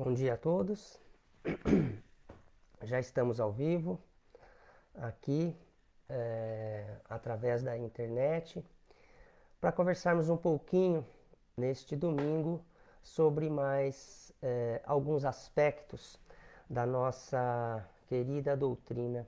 Bom dia a todos. Já estamos ao vivo aqui é, através da internet para conversarmos um pouquinho neste domingo sobre mais é, alguns aspectos da nossa querida doutrina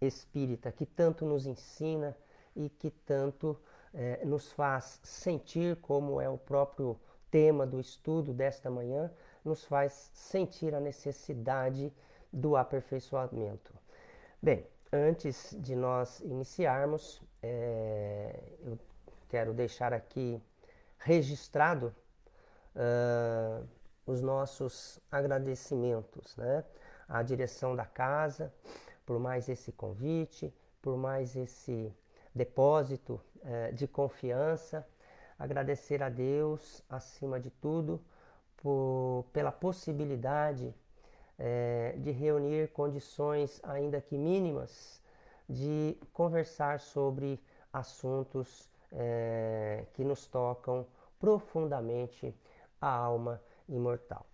espírita que tanto nos ensina e que tanto é, nos faz sentir, como é o próprio tema do estudo desta manhã, nos faz sentir a necessidade do aperfeiçoamento. Bem, antes de nós iniciarmos, é, eu quero deixar aqui registrado uh, os nossos agradecimentos né, à direção da casa por mais esse convite, por mais esse depósito uh, de confiança. Agradecer a Deus acima de tudo por, pela possibilidade é, de reunir condições, ainda que mínimas, de conversar sobre assuntos é, que nos tocam profundamente a alma imortal.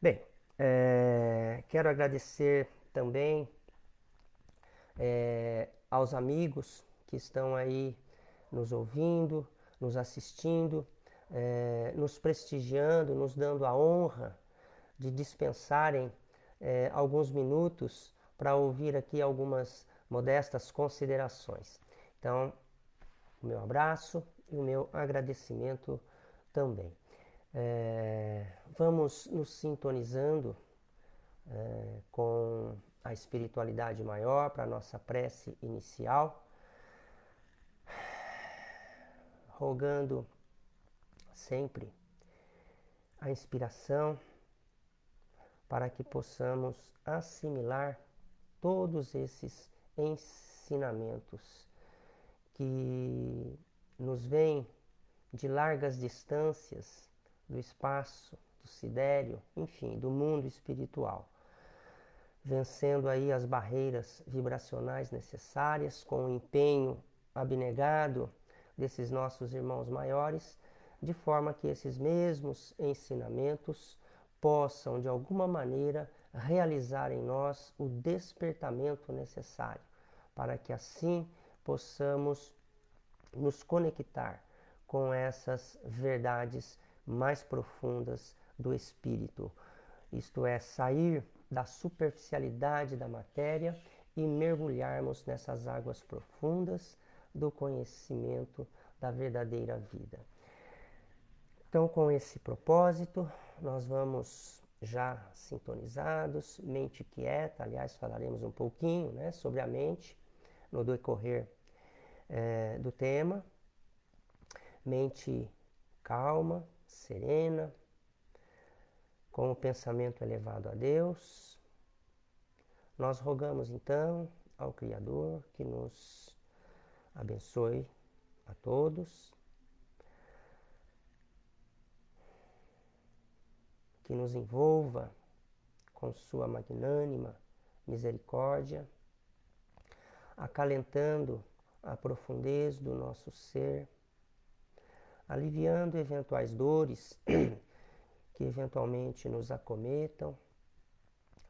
Bem, é, quero agradecer também é, aos amigos que estão aí nos ouvindo, nos assistindo é, nos prestigiando, nos dando a honra de dispensarem é, alguns minutos para ouvir aqui algumas modestas considerações. Então, o meu abraço e o meu agradecimento também. É, vamos nos sintonizando é, com a espiritualidade maior para nossa prece inicial, rogando sempre a inspiração para que possamos assimilar todos esses ensinamentos que nos vêm de largas distâncias do espaço, do sidério, enfim, do mundo espiritual, vencendo aí as barreiras vibracionais necessárias com o empenho abnegado desses nossos irmãos maiores de forma que esses mesmos ensinamentos possam, de alguma maneira, realizar em nós o despertamento necessário, para que assim possamos nos conectar com essas verdades mais profundas do espírito. Isto é, sair da superficialidade da matéria e mergulharmos nessas águas profundas do conhecimento da verdadeira vida. Então, com esse propósito, nós vamos já sintonizados, mente quieta, aliás, falaremos um pouquinho né, sobre a mente no decorrer é, do tema. Mente calma, serena, com o pensamento elevado a Deus. Nós rogamos então ao Criador que nos abençoe a todos que nos envolva com sua magnânima misericórdia, acalentando a profundeza do nosso ser, aliviando eventuais dores que eventualmente nos acometam,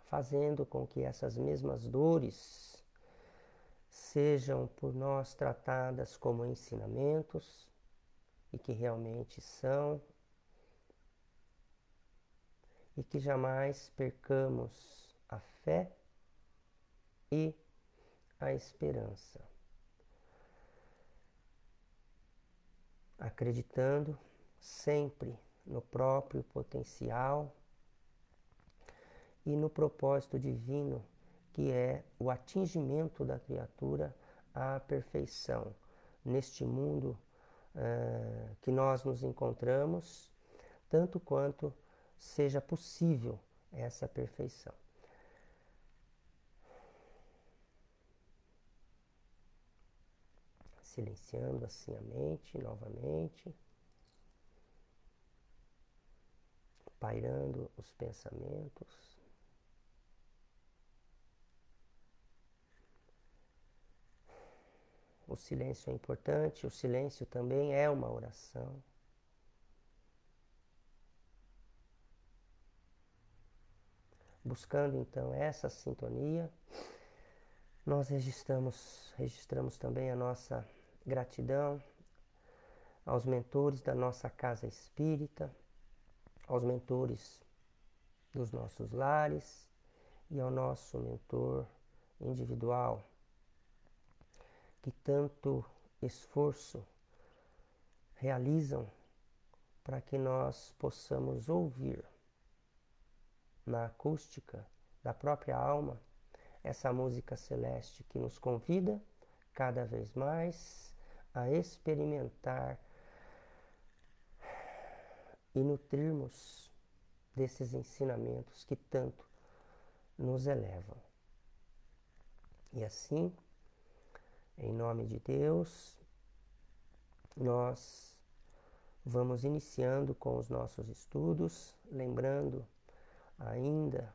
fazendo com que essas mesmas dores sejam por nós tratadas como ensinamentos e que realmente são e que jamais percamos a fé e a esperança. Acreditando sempre no próprio potencial e no propósito divino, que é o atingimento da criatura à perfeição neste mundo uh, que nós nos encontramos, tanto quanto seja possível essa perfeição. Silenciando assim a mente novamente, pairando os pensamentos. O silêncio é importante, o silêncio também é uma oração. buscando então essa sintonia. Nós registramos, registramos também a nossa gratidão aos mentores da nossa casa espírita, aos mentores dos nossos lares e ao nosso mentor individual, que tanto esforço realizam para que nós possamos ouvir na acústica da própria alma, essa música celeste que nos convida cada vez mais a experimentar e nutrirmos desses ensinamentos que tanto nos elevam. E assim, em nome de Deus, nós vamos iniciando com os nossos estudos, lembrando ainda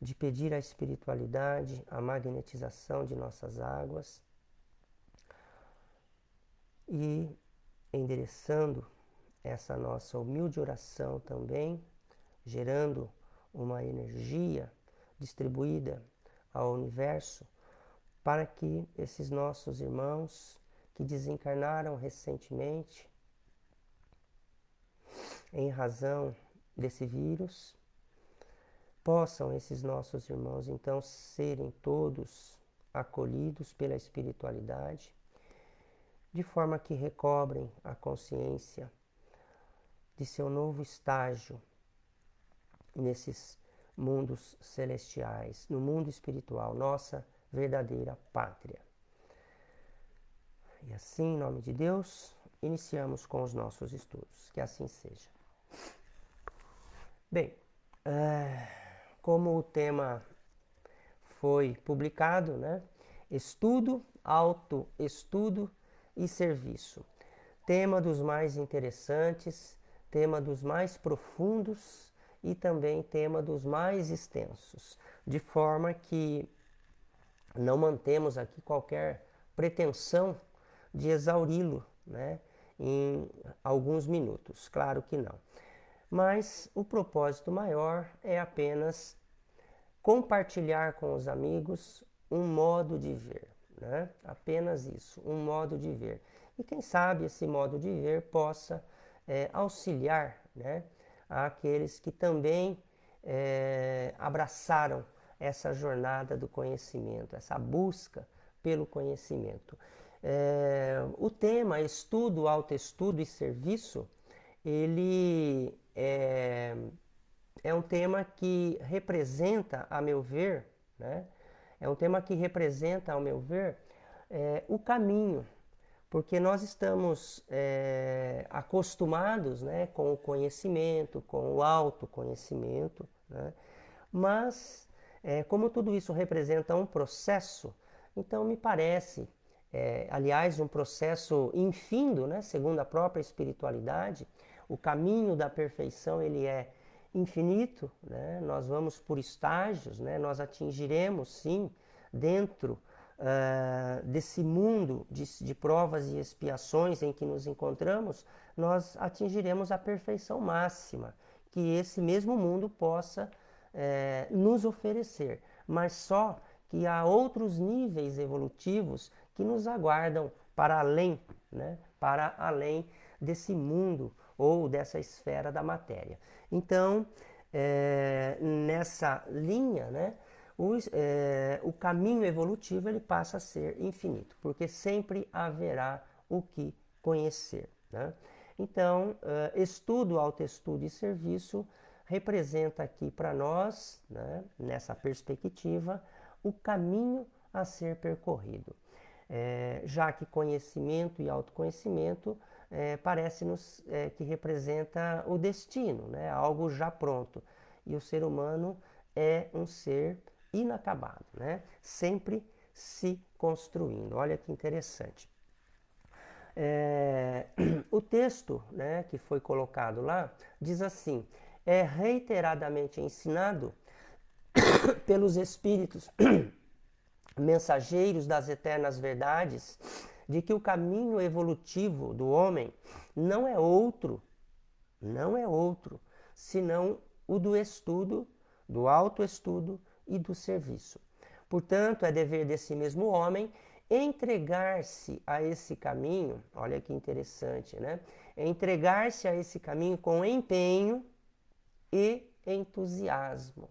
de pedir à espiritualidade a magnetização de nossas águas e endereçando essa nossa humilde oração também, gerando uma energia distribuída ao universo para que esses nossos irmãos que desencarnaram recentemente em razão desse vírus Possam esses nossos irmãos então serem todos acolhidos pela espiritualidade, de forma que recobrem a consciência de seu novo estágio nesses mundos celestiais, no mundo espiritual, nossa verdadeira pátria. E assim, em nome de Deus, iniciamos com os nossos estudos. Que assim seja. Bem. Uh como o tema foi publicado, né? Estudo, autoestudo e serviço. Tema dos mais interessantes, tema dos mais profundos e também tema dos mais extensos, de forma que não mantemos aqui qualquer pretensão de exauri-lo, né? Em alguns minutos, claro que não mas o propósito maior é apenas compartilhar com os amigos um modo de ver, né? apenas isso, um modo de ver. E quem sabe esse modo de ver possa é, auxiliar né, aqueles que também é, abraçaram essa jornada do conhecimento, essa busca pelo conhecimento. É, o tema estudo, autoestudo e serviço, ele é, é um tema que representa, a meu ver, né? É um tema que representa, ao meu ver, é, o caminho, porque nós estamos é, acostumados né, com o conhecimento, com o autoconhecimento, né? mas é, como tudo isso representa um processo, então me parece, é, aliás, um processo infindo, né, segundo a própria espiritualidade, o caminho da perfeição ele é infinito, né? nós vamos por estágios, né? nós atingiremos sim dentro uh, desse mundo de, de, provas e expiações em que nos encontramos, nós atingiremos a perfeição máxima que esse mesmo mundo possa eh, nos oferecer, mas só que há outros níveis evolutivos que nos aguardam para além, né? para além desse mundo ou dessa esfera da matéria. Então, é, nessa linha, né, os, é, o caminho evolutivo ele passa a ser infinito, porque sempre haverá o que conhecer. Né? Então, é, estudo, autoestudo e serviço representa aqui para nós, né, nessa perspectiva, o caminho a ser percorrido. É, já que conhecimento e autoconhecimento é, parece-nos é, que representa o destino, né? algo já pronto. E o ser humano é um ser inacabado, né? sempre se construindo. Olha que interessante. É, o texto né, que foi colocado lá diz assim: é reiteradamente ensinado pelos espíritos mensageiros das eternas verdades de que o caminho evolutivo do homem não é outro, não é outro, senão o do estudo, do autoestudo e do serviço. Portanto, é dever desse mesmo homem entregar-se a esse caminho, olha que interessante, né? Entregar-se a esse caminho com empenho e entusiasmo,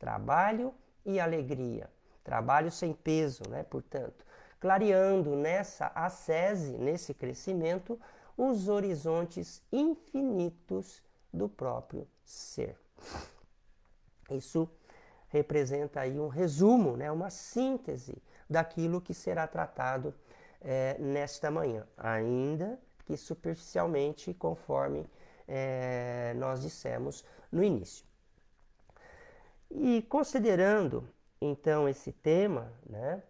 trabalho e alegria, trabalho sem peso, né? Portanto, clareando nessa ascese, nesse crescimento, os horizontes infinitos do próprio ser. Isso representa aí um resumo, né, uma síntese daquilo que será tratado é, nesta manhã, ainda que superficialmente, conforme é, nós dissemos no início. E considerando então esse tema, né,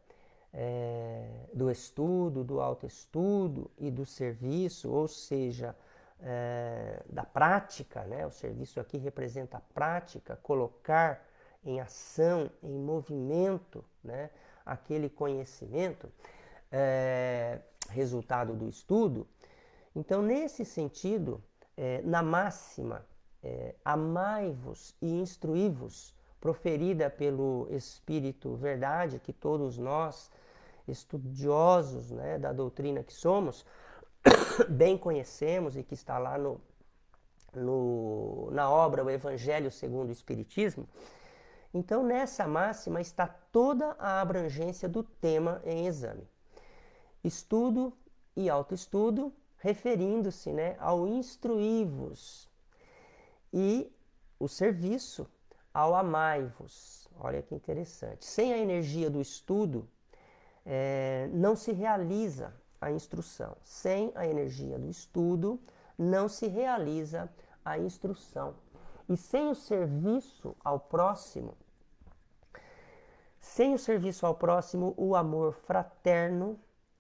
é, do estudo, do autoestudo e do serviço, ou seja, é, da prática, né? o serviço aqui representa a prática, colocar em ação, em movimento, né? aquele conhecimento é, resultado do estudo. Então, nesse sentido, é, na máxima, é, amai-vos e instruí-vos, proferida pelo Espírito Verdade, que todos nós estudiosos né, da doutrina que somos, bem conhecemos e que está lá no, no, na obra O Evangelho segundo o Espiritismo. Então, nessa máxima está toda a abrangência do tema em exame. Estudo e autoestudo, referindo-se né, ao instruí-vos e o serviço ao amai-vos. Olha que interessante. Sem a energia do estudo, é, não se realiza a instrução. Sem a energia do estudo, não se realiza a instrução. E sem o serviço ao próximo, sem o serviço ao próximo, o amor fraterno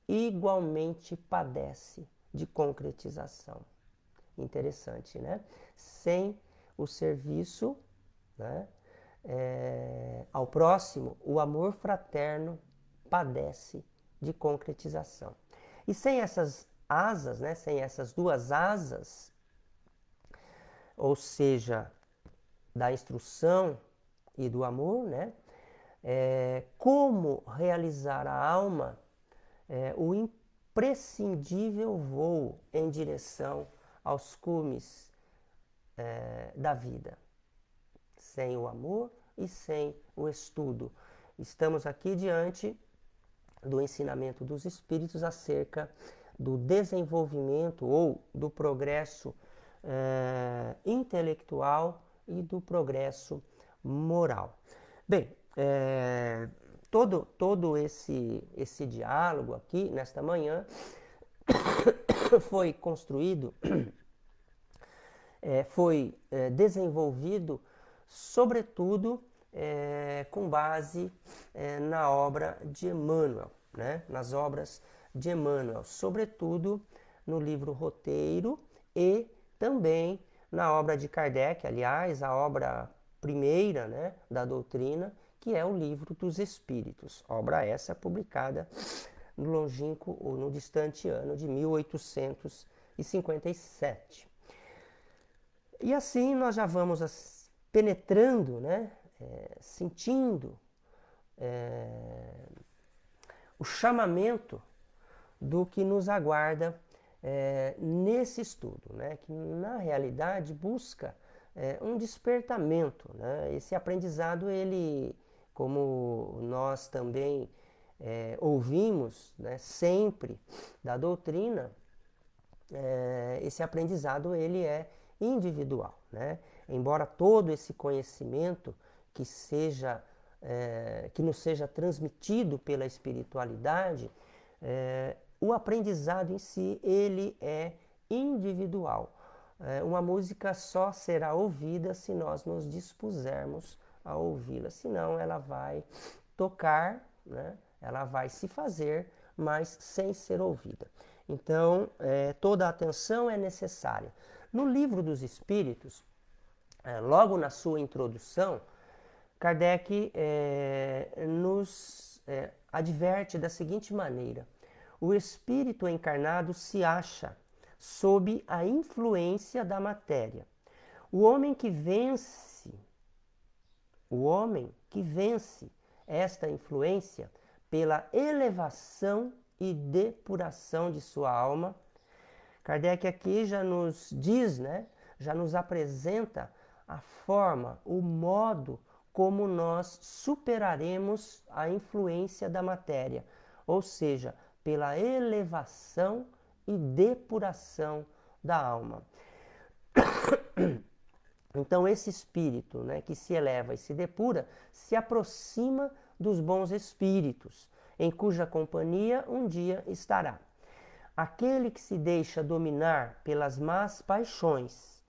igualmente padece de concretização. Interessante, né? Sem o serviço né, é, ao próximo, o amor fraterno padece de concretização. E sem essas asas, né, sem essas duas asas, ou seja, da instrução e do amor, né, é, como realizar a alma é, o imprescindível voo em direção aos cumes é, da vida? Sem o amor e sem o estudo. Estamos aqui diante do ensinamento dos espíritos acerca do desenvolvimento ou do progresso é, intelectual e do progresso moral. Bem, é, todo, todo esse, esse diálogo aqui, nesta manhã, foi construído, é, foi desenvolvido, sobretudo, é, com base é, na obra de Emmanuel, né? nas obras de Emmanuel, sobretudo no livro Roteiro e também na obra de Kardec, aliás, a obra primeira né, da doutrina, que é o Livro dos Espíritos, obra essa publicada no longínquo ou no distante ano de 1857. E assim nós já vamos penetrando né, eh, sentindo é, o chamamento do que nos aguarda é, nesse estudo, né? que na realidade busca um despertamento. Né? Esse aprendizado, ele, como nós também ouvimos né, sempre da doutrina, esse aprendizado ele é individual. Né? Embora todo esse conhecimento que seja é, que nos seja transmitido pela espiritualidade, é, o aprendizado em si ele é individual. É, uma música só será ouvida se nós nos dispusermos a ouvi-la, senão ela vai tocar, né? ela vai se fazer, mas sem ser ouvida. Então, é, toda a atenção é necessária. No livro dos Espíritos, é, logo na sua introdução, Kardec é, nos é, adverte da seguinte maneira: o espírito encarnado se acha sob a influência da matéria. O homem que vence, o homem que vence esta influência pela elevação e depuração de sua alma. Kardec aqui já nos diz, né, já nos apresenta a forma, o modo como nós superaremos a influência da matéria, ou seja, pela elevação e depuração da alma. Então, esse espírito né, que se eleva e se depura se aproxima dos bons espíritos, em cuja companhia um dia estará. Aquele que se deixa dominar pelas más paixões,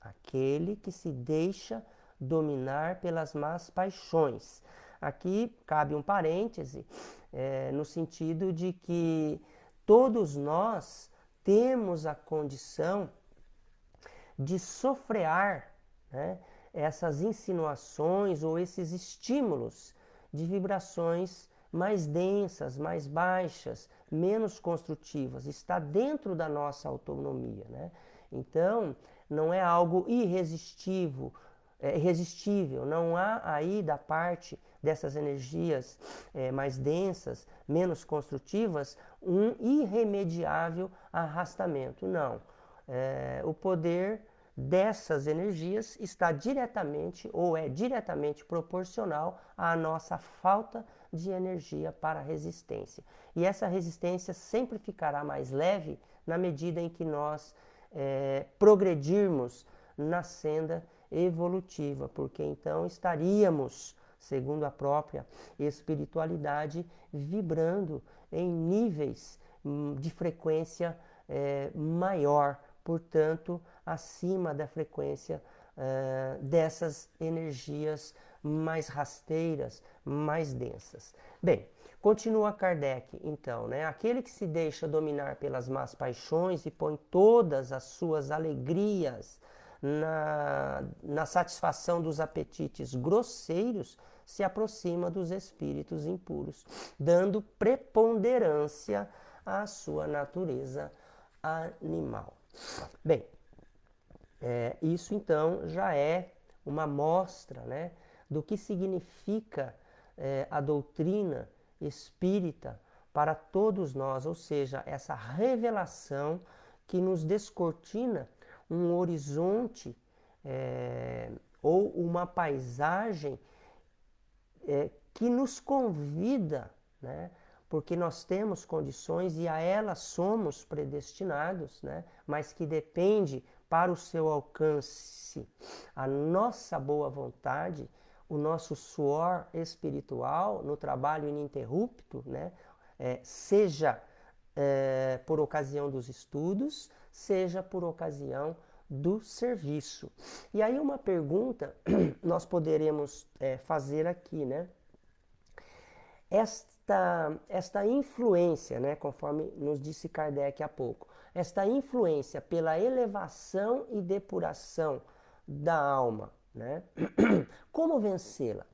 aquele que se deixa dominar pelas más paixões. Aqui cabe um parêntese, é, no sentido de que todos nós temos a condição de sofrear né, essas insinuações ou esses estímulos de vibrações mais densas, mais baixas, menos construtivas. Está dentro da nossa autonomia. Né? Então, não é algo irresistível, é irresistível. Não há aí da parte dessas energias é, mais densas, menos construtivas, um irremediável arrastamento. Não. É, o poder dessas energias está diretamente ou é diretamente proporcional à nossa falta de energia para resistência. E essa resistência sempre ficará mais leve na medida em que nós é, progredirmos na senda evolutiva, porque então estaríamos, segundo a própria espiritualidade, vibrando em níveis hum, de frequência é, maior, portanto, acima da frequência é, dessas energias mais rasteiras, mais densas. Bem, continua Kardec, então, né? Aquele que se deixa dominar pelas más paixões e põe todas as suas alegrias na, na satisfação dos apetites grosseiros, se aproxima dos espíritos impuros, dando preponderância à sua natureza animal. Bem, é, isso então já é uma mostra, né, do que significa é, a doutrina espírita para todos nós, ou seja, essa revelação que nos descortina um horizonte é, ou uma paisagem é, que nos convida, né? porque nós temos condições e a elas somos predestinados, né? mas que depende para o seu alcance a nossa boa vontade, o nosso suor espiritual no trabalho ininterrupto, né? É, seja é, por ocasião dos estudos, seja por ocasião do serviço. E aí uma pergunta nós poderemos é, fazer aqui, né? Esta, esta influência, né, conforme nos disse Kardec há pouco, esta influência pela elevação e depuração da alma, né? Como vencê-la?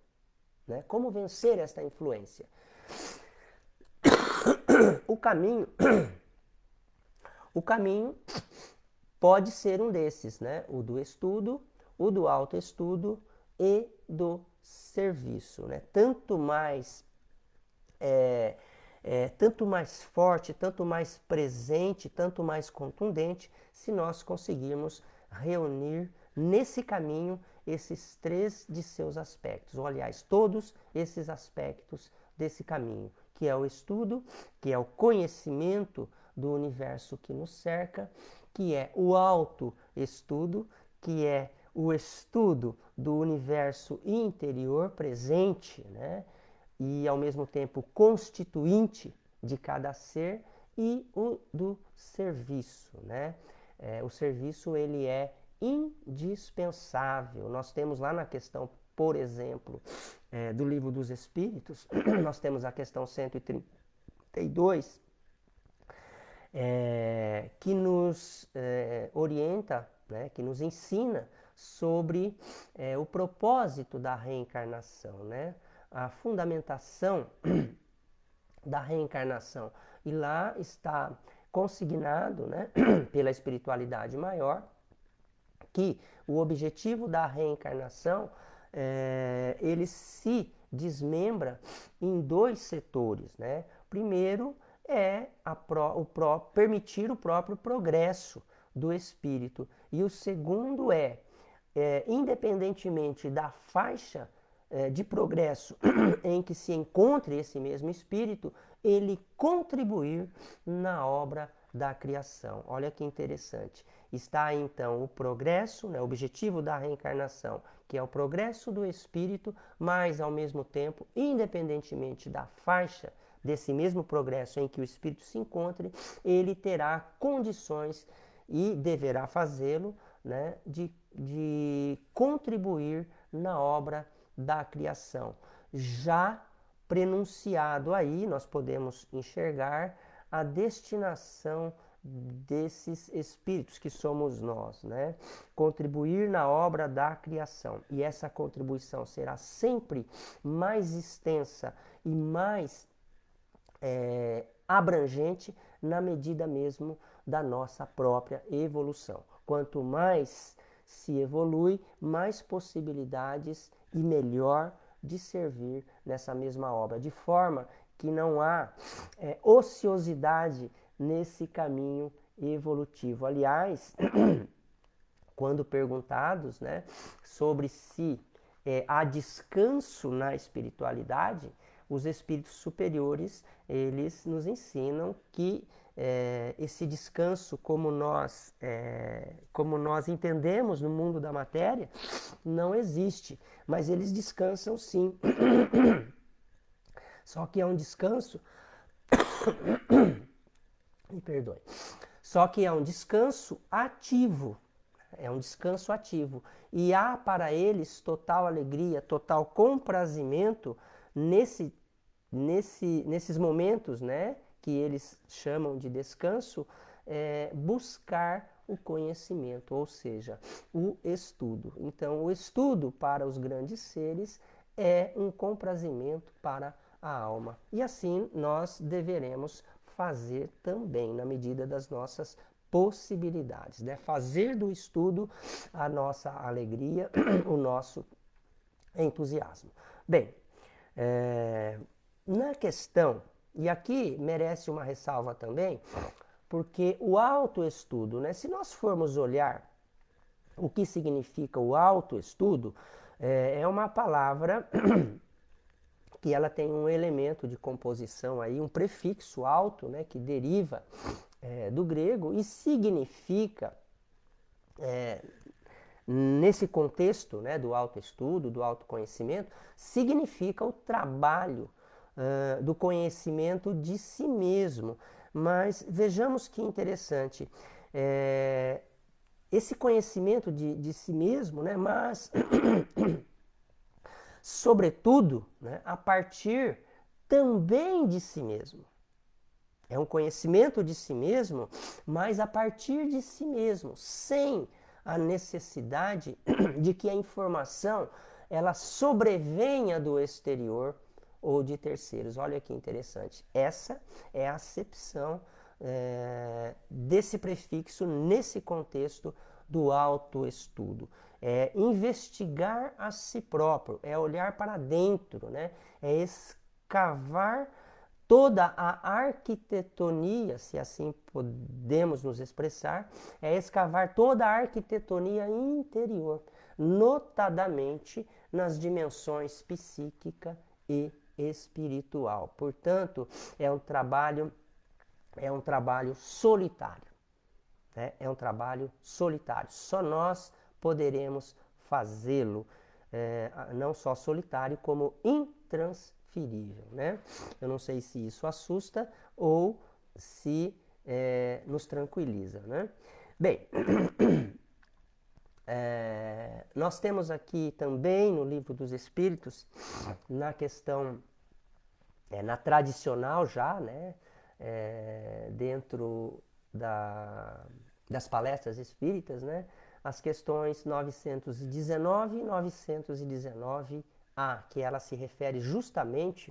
Né? Como vencer esta influência? O caminho o caminho pode ser um desses, né? O do estudo, o do autoestudo e do serviço, né? Tanto mais é, é, tanto mais forte, tanto mais presente, tanto mais contundente, se nós conseguirmos reunir nesse caminho esses três de seus aspectos, ou aliás, todos esses aspectos desse caminho, que é o estudo, que é o conhecimento do universo que nos cerca, que é o autoestudo, que é o estudo do universo interior presente, né? E ao mesmo tempo constituinte de cada ser e o do serviço, né? É, o serviço ele é indispensável. Nós temos lá na questão, por exemplo, é, do livro dos Espíritos, nós temos a questão 132 é, que nos é, orienta, né, que nos ensina sobre é, o propósito da reencarnação, né, a fundamentação da reencarnação. E lá está consignado né, pela espiritualidade maior que o objetivo da reencarnação é, ele se desmembra em dois setores. Né? Primeiro, é o pró, permitir o próprio progresso do espírito. E o segundo é, é independentemente da faixa é, de progresso em que se encontre esse mesmo espírito, ele contribuir na obra da criação. Olha que interessante. Está então o progresso, né, o objetivo da reencarnação, que é o progresso do espírito, mas ao mesmo tempo, independentemente da faixa desse mesmo progresso em que o espírito se encontre, ele terá condições e deverá fazê-lo né, de, de contribuir na obra da criação. Já prenunciado aí, nós podemos enxergar a destinação desses espíritos que somos nós, né? Contribuir na obra da criação. E essa contribuição será sempre mais extensa e mais é, abrangente na medida mesmo da nossa própria evolução. Quanto mais se evolui, mais possibilidades e melhor de servir nessa mesma obra, de forma que não há é, ociosidade nesse caminho evolutivo. Aliás, quando perguntados né, sobre se é, há descanso na espiritualidade, os espíritos superiores eles nos ensinam que é, esse descanso, como nós, é, como nós entendemos no mundo da matéria, não existe. Mas eles descansam sim. Só que é um descanso. Me perdoe. Só que é um descanso ativo. É um descanso ativo. E há para eles total alegria, total comprazimento nesse nesse, nesses momentos né, que eles chamam de descanso, é, buscar o conhecimento, ou seja, o estudo. Então, o estudo para os grandes seres é um comprazimento para a alma. E assim nós deveremos fazer também, na medida das nossas possibilidades, né? Fazer do estudo a nossa alegria, o nosso entusiasmo. Bem, é, na questão, e aqui merece uma ressalva também, porque o autoestudo, né, se nós formos olhar o que significa o autoestudo, é, é uma palavra que ela tem um elemento de composição aí, um prefixo alto, né, que deriva é, do grego e significa, é, nesse contexto né, do autoestudo, do autoconhecimento, significa o trabalho do conhecimento de si mesmo. Mas vejamos que interessante. É, esse conhecimento de, de si mesmo, né, mas, sobretudo, né, a partir também de si mesmo. É um conhecimento de si mesmo, mas a partir de si mesmo, sem a necessidade de que a informação ela sobrevenha do exterior ou de terceiros. Olha que interessante. Essa é a acepção é, desse prefixo nesse contexto do autoestudo. É investigar a si próprio, é olhar para dentro, né? é escavar toda a arquitetonia, se assim podemos nos expressar, é escavar toda a arquitetonia interior, notadamente nas dimensões psíquica e espiritual. Portanto, é um trabalho é um trabalho solitário. Né? É um trabalho solitário. Só nós poderemos fazê-lo, é, não só solitário, como intransferível. Né? Eu não sei se isso assusta ou se é, nos tranquiliza. Né? Bem, é, nós temos aqui também no livro dos Espíritos, na questão é, na tradicional já, né, é, dentro da, das palestras espíritas, né, as questões 919 e 919A, que ela se refere justamente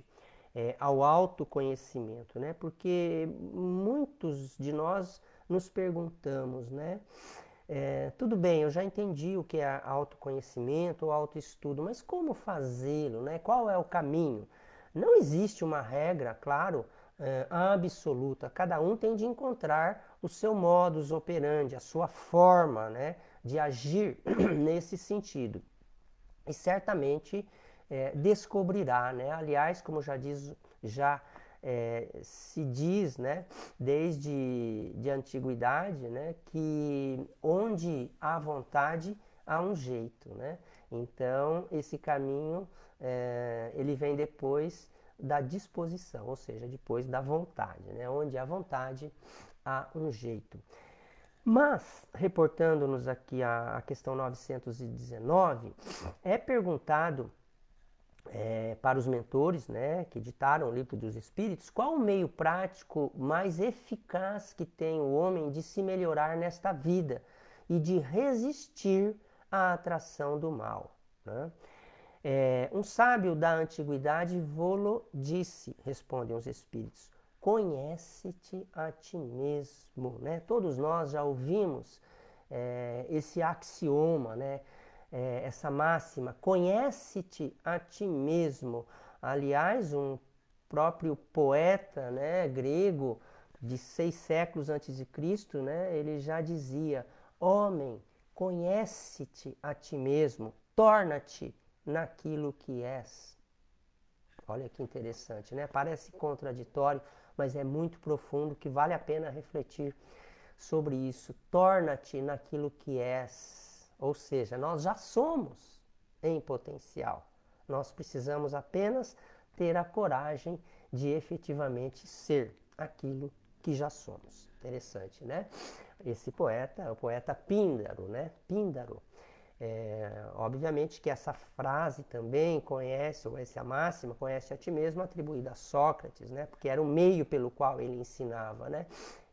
é, ao autoconhecimento, né, porque muitos de nós nos perguntamos, né, é, tudo bem, eu já entendi o que é autoconhecimento, autoestudo, mas como fazê-lo, né? Qual é o caminho? Não existe uma regra, claro, eh, absoluta. Cada um tem de encontrar o seu modus operandi, a sua forma né, de agir nesse sentido. E certamente é, descobrirá, né? aliás, como já diz, já é, se diz né, desde de antiguidade, né, que onde há vontade, há um jeito, né? Então, esse caminho, é, ele vem depois da disposição, ou seja, depois da vontade, né? Onde há vontade, há um jeito. Mas, reportando-nos aqui a, a, questão 919, é perguntado é, para os mentores né, que editaram o Livro dos Espíritos qual o meio prático mais eficaz que tem o homem de se melhorar nesta vida e de resistir a atração do mal. Né? É, um sábio da antiguidade volo disse, respondem os espíritos, conhece-te a ti mesmo. Né? Todos nós já ouvimos é, esse axioma, né? É, essa máxima, conhece-te a ti mesmo. Aliás, um próprio poeta né, grego de seis séculos antes de Cristo, né, ele já dizia, homem, Conhece-te a ti mesmo, torna-te naquilo que és. Olha que interessante, né? Parece contraditório, mas é muito profundo que vale a pena refletir sobre isso. Torna-te naquilo que és. Ou seja, nós já somos em potencial. Nós precisamos apenas ter a coragem de efetivamente ser aquilo que já somos. Interessante, né? esse poeta, o poeta Píndaro, né? Píndaro. É, obviamente que essa frase também conhece, ou essa máxima, conhece a ti mesmo, atribuída a Sócrates, né? porque era o meio pelo qual ele ensinava. Né?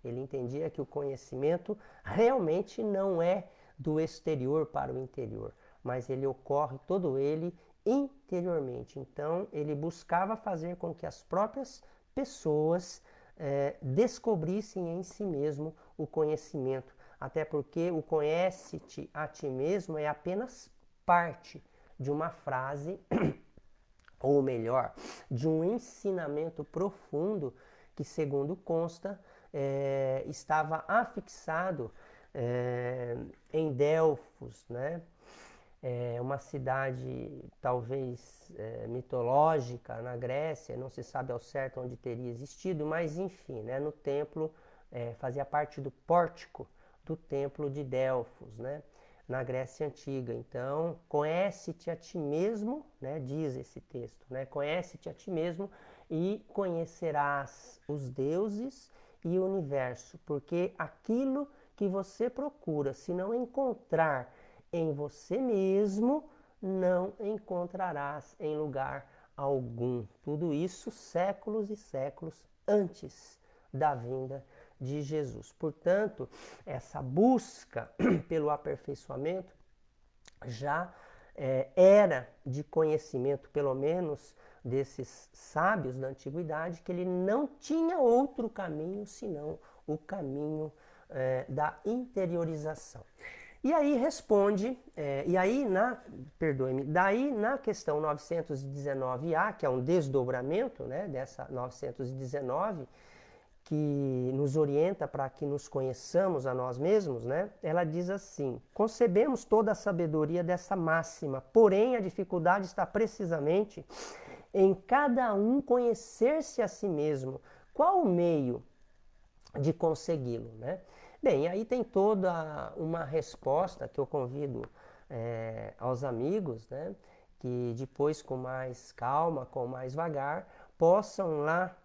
Ele entendia que o conhecimento realmente não é do exterior para o interior, mas ele ocorre todo ele interiormente. Então, ele buscava fazer com que as próprias pessoas é, descobrissem em si mesmo o conhecimento. Até porque o conhece-te a ti mesmo é apenas parte de uma frase, ou melhor, de um ensinamento profundo que, segundo consta, é, estava afixado é, em Delfos, né? é uma cidade talvez é, mitológica na Grécia, não se sabe ao certo onde teria existido, mas enfim, né, no templo é, fazia parte do pórtico do templo de Delfos, né, na Grécia antiga. Então, conhece-te a ti mesmo, né, diz esse texto, né, conhece-te a ti mesmo e conhecerás os deuses e o universo, porque aquilo que você procura, se não encontrar em você mesmo não encontrarás em lugar algum. Tudo isso séculos e séculos antes da vinda de Jesus. Portanto, essa busca pelo aperfeiçoamento já é, era de conhecimento, pelo menos desses sábios da antiguidade, que ele não tinha outro caminho senão o caminho é, da interiorização. E aí responde, é, e aí na, perdoe-me, daí na questão 919A, que é um desdobramento né, dessa 919, que nos orienta para que nos conheçamos a nós mesmos, né, ela diz assim: concebemos toda a sabedoria dessa máxima, porém a dificuldade está precisamente em cada um conhecer-se a si mesmo. Qual o meio de consegui-lo, né? Bem, aí tem toda uma resposta que eu convido é, aos amigos, né? Que depois, com mais calma, com mais vagar, possam lá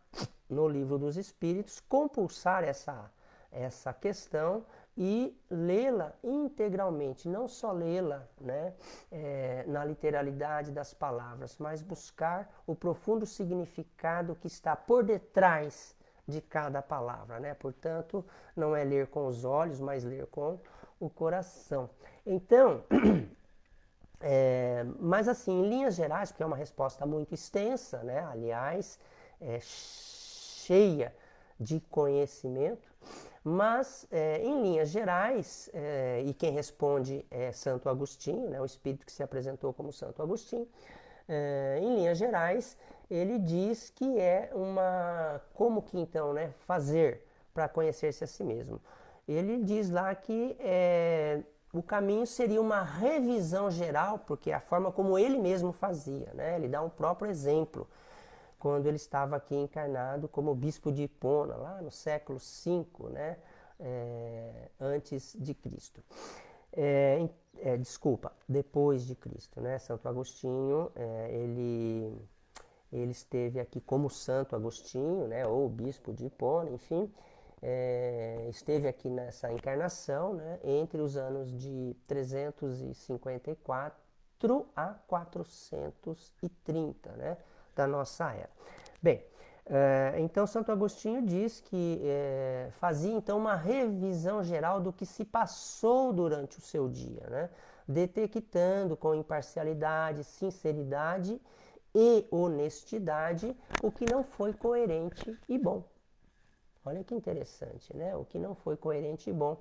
no livro dos Espíritos compulsar essa, essa questão e lê-la integralmente, não só lê-la né, é, na literalidade das palavras, mas buscar o profundo significado que está por detrás de cada palavra, né? Portanto, não é ler com os olhos, mas ler com o coração. Então, é, mas assim, em linhas gerais, porque é uma resposta muito extensa, né? Aliás, é cheia de conhecimento, mas é, em linhas gerais, é, e quem responde é Santo Agostinho, né? O espírito que se apresentou como Santo Agostinho. É, em linhas gerais, ele diz que é uma como que então, né, fazer para conhecer-se a si mesmo. Ele diz lá que é, o caminho seria uma revisão geral, porque é a forma como ele mesmo fazia, né? Ele dá um próprio exemplo quando ele estava aqui encarnado como bispo de Hipona, lá no século V, né? É, antes de Cristo. É, é, desculpa, depois de Cristo, né? Santo Agostinho, é, ele ele esteve aqui como Santo Agostinho, né, ou Bispo de Hipona, enfim, é, esteve aqui nessa encarnação né, entre os anos de 354 a 430 né, da nossa era. Bem, é, então Santo Agostinho diz que é, fazia então uma revisão geral do que se passou durante o seu dia, né, detectando com imparcialidade, sinceridade e honestidade o que não foi coerente e bom. Olha que interessante, né? O que não foi coerente e bom.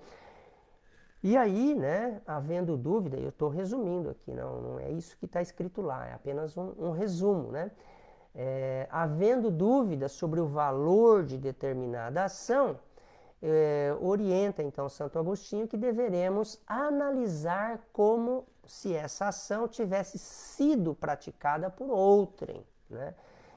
E aí, né, havendo dúvida, eu estou resumindo aqui, não, não é isso que está escrito lá, é apenas um, um resumo, né? É, havendo dúvida sobre o valor de determinada ação, é, orienta então Santo Agostinho que deveremos analisar como se essa ação tivesse sido praticada por outrem, né?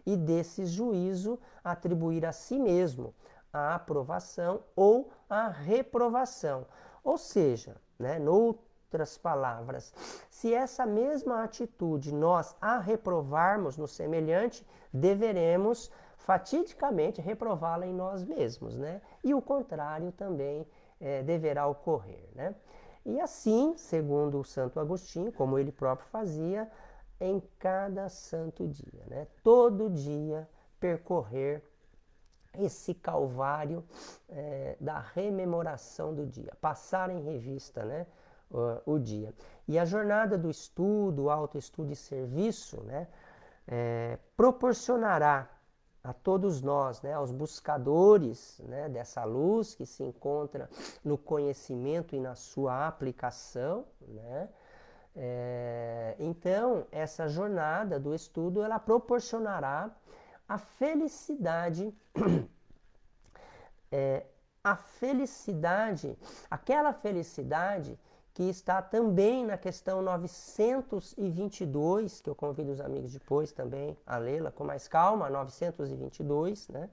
e desse juízo atribuir a si mesmo a aprovação ou a reprovação. Ou seja, né, noutras palavras, se essa mesma atitude nós a reprovarmos no semelhante, deveremos fatidicamente reprová-la em nós mesmos, né? E o contrário também é, deverá ocorrer, né? E assim, segundo o Santo Agostinho, como ele próprio fazia, em cada santo dia, né? todo dia percorrer esse calvário é, da rememoração do dia, passar em revista né, o, o, dia. E a jornada do estudo, autoestudo e serviço né, é, proporcionará a todos nós, né, aos buscadores né, dessa luz que se encontra no conhecimento e na sua aplicação. Né? É, então, essa jornada do estudo ela proporcionará a felicidade, é, a felicidade, aquela felicidade que está também na questão 922, que eu convido os amigos depois também a lê-la com mais calma, 922, né?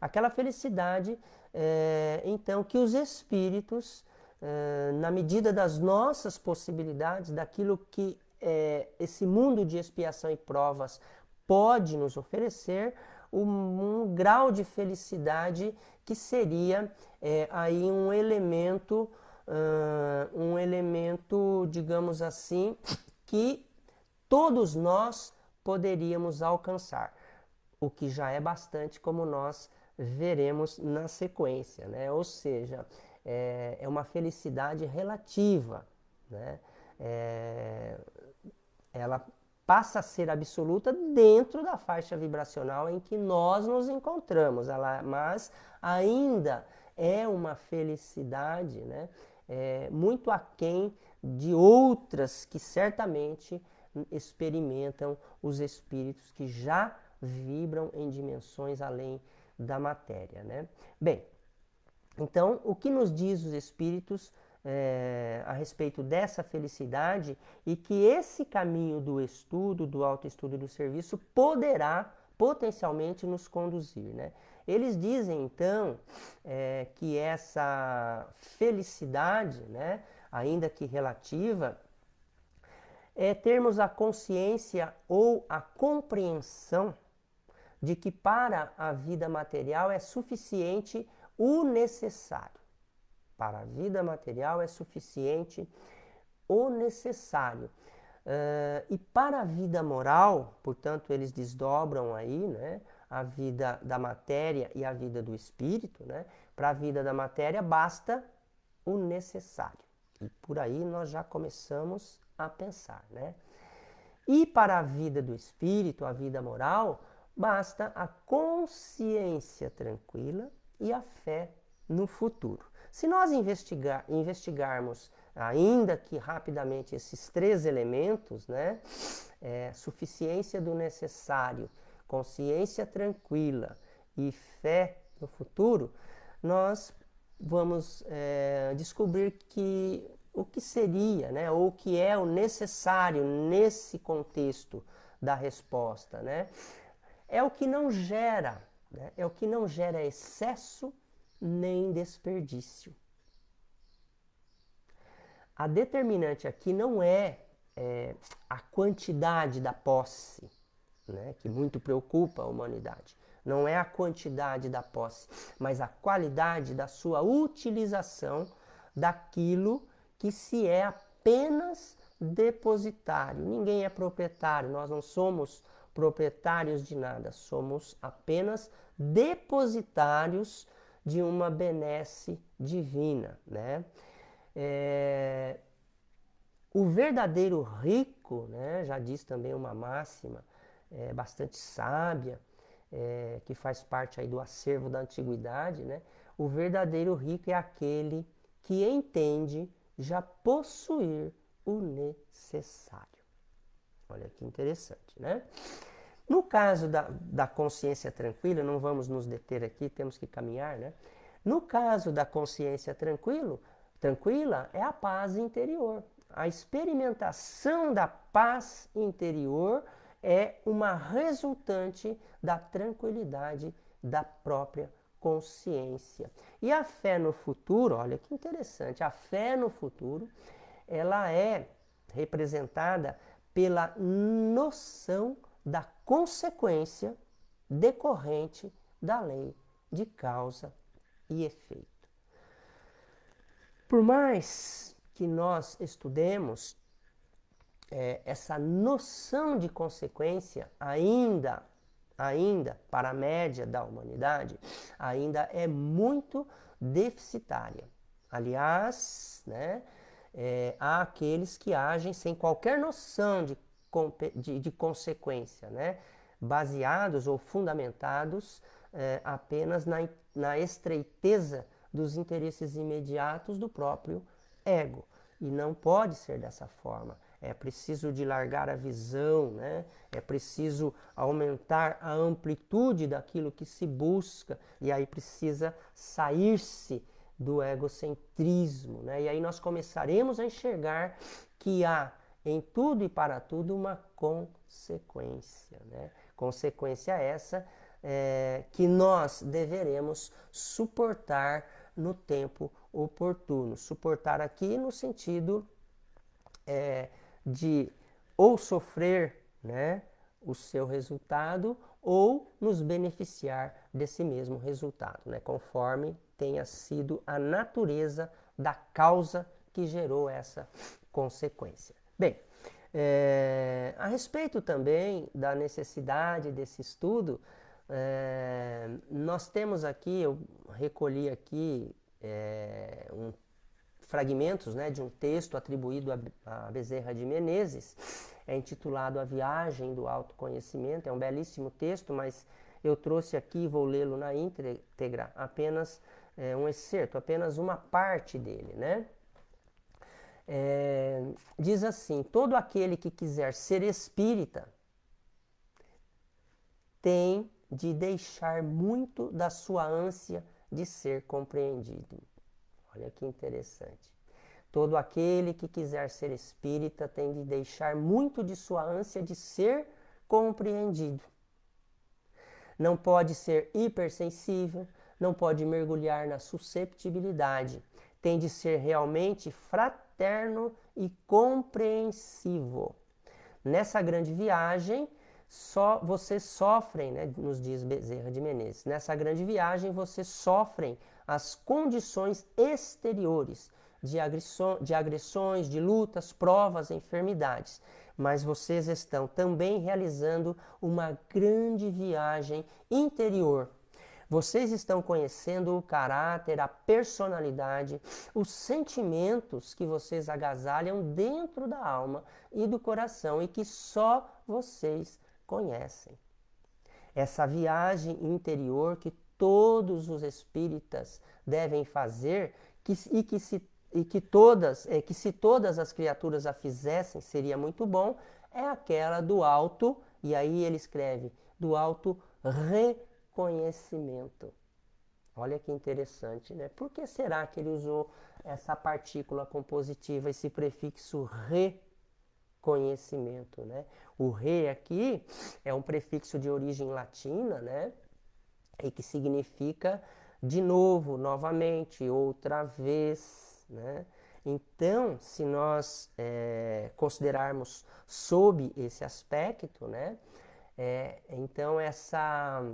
Aquela felicidade, é, então, que os espíritos, é, na medida das nossas possibilidades, daquilo que é, esse mundo de expiação e provas pode nos oferecer, um, um grau de felicidade que seria aí um elemento uh, um elemento, digamos assim, que todos nós poderíamos alcançar, o que já é bastante, como nós veremos na sequência, né? Ou seja, é, é uma felicidade relativa, né? É, ela passa a ser absoluta dentro da faixa vibracional em que nós nos encontramos, ela, mas ainda é uma felicidade, né? é, muito aquém de outras que certamente experimentam os espíritos que já vibram em dimensões além da matéria. Né? Bem, então o que nos diz os espíritos é, a respeito dessa felicidade e que esse caminho do estudo, do autoestudo e do serviço poderá potencialmente nos conduzir. Né? Eles dizem então é, que essa felicidade, né, ainda que relativa, é termos a consciência ou a compreensão de que para a vida material é suficiente o necessário. Para a vida material é suficiente o necessário. Uh, e para a vida moral, portanto, eles desdobram aí, né? a vida da matéria e a vida do espírito, né? Para a vida da matéria basta o necessário. E por aí nós já começamos a pensar, né? E para a vida do espírito, a vida moral, basta a consciência tranquila e a fé no futuro. Se nós investigar, investigarmos ainda que rapidamente esses três elementos, né, é, suficiência do necessário, consciência tranquila e fé no futuro, nós vamos é, descobrir que o que seria, né, ou o que é o necessário nesse contexto da resposta, né? É o que não gera, né, é o que não gera excesso nem desperdício. A determinante aqui não é, é a quantidade da posse, né, que muito preocupa a humanidade. Não é a quantidade da posse, mas a qualidade da sua utilização daquilo que se é apenas depositário. Ninguém é proprietário, nós não somos proprietários de nada, somos apenas depositários de uma benesse divina, né? É, o verdadeiro rico, né, já diz também uma máxima, é, bastante sábia, é, que faz parte aí do acervo da antiguidade, né? O verdadeiro rico é aquele que entende já possuir o necessário. Olha que interessante, né? No caso da, da consciência tranquila, não vamos nos deter aqui, temos que caminhar, né? No caso da consciência tranquilo, tranquila, é a paz interior, a experimentação da paz interior é uma resultante da tranquilidade da própria consciência. E a fé no futuro, olha que interessante, a fé no futuro, ela é representada pela noção da consequência decorrente da lei de causa e efeito. Por mais que nós estudemos é, essa noção de consequência ainda ainda para a média da humanidade ainda é muito deficitária aliás né é, há aqueles que agem sem qualquer noção de, de, de consequência, né? baseados ou fundamentados é, apenas na, na estreiteza dos interesses imediatos do próprio ego. E não pode ser dessa forma é preciso de largar a visão, né? é preciso aumentar a amplitude daquilo que se busca, e aí precisa sair-se do egocentrismo. Né? E aí nós começaremos a enxergar que há em tudo e para tudo uma consequência. Né? Consequência essa é, que nós deveremos suportar no tempo oportuno. Suportar aqui no sentido é, de ou sofrer né, o seu resultado ou nos beneficiar desse mesmo resultado, né, conforme tenha sido a natureza da causa que gerou essa consequência. Bem, é, a respeito também da necessidade desse estudo, é, nós temos aqui, eu recolhi aqui é, um fragmentos né, de um texto atribuído a, a Bezerra de Menezes, é intitulado A Viagem do Autoconhecimento, é um belíssimo texto, mas eu trouxe aqui, vou lê-lo na íntegra, apenas é, um excerto, apenas uma parte dele, né? É, diz assim: todo aquele que quiser ser espírita tem de deixar muito da sua ânsia de ser compreendido. Olha que interessante. Todo aquele que quiser ser espírita tem de deixar muito de sua ânsia de ser compreendido. Não pode ser hipersensível, não pode mergulhar na susceptibilidade. Tem de ser realmente fraterno e compreensivo. Nessa grande viagem, só vocês sofrem, né, nos diz Bezerra de Menezes. Nessa grande viagem vocês sofrem as condições exteriores de, de agressões, de lutas, provas, enfermidades. Mas vocês estão também realizando uma grande viagem interior. Vocês estão conhecendo o caráter, a personalidade, os sentimentos que vocês agasalham dentro da alma e do coração e que só vocês conhecem. Essa viagem interior que todos os espíritas devem fazer que, e que se e que todas, é, que se todas as criaturas a fizessem, seria muito bom, é aquela do alto, e aí ele escreve, do alto reconhecimento. Olha que interessante, né? Por que será que ele usou essa partícula compositiva, esse prefixo re conhecimento, né? O re aqui é um prefixo de origem latina, né? E que significa de novo, novamente, outra vez, né? Então, se nós é, considerarmos sob esse aspecto, né? É, então essa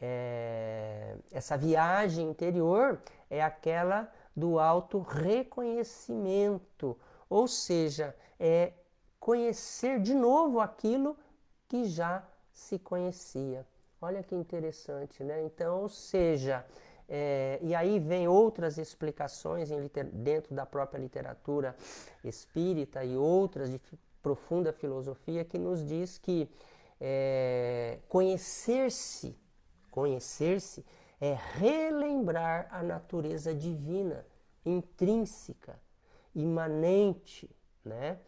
é, essa viagem interior é aquela do auto reconhecimento, ou seja, é conhecer de novo aquilo que já se conhecia. Olha que interessante, né? Então, ou seja, é, e aí vem outras explicações dentro da própria literatura espírita e outras de profunda filosofia que nos diz que é, conhecer-se, conhecer-se é relembrar a natureza divina, intrínseca, imanente, né?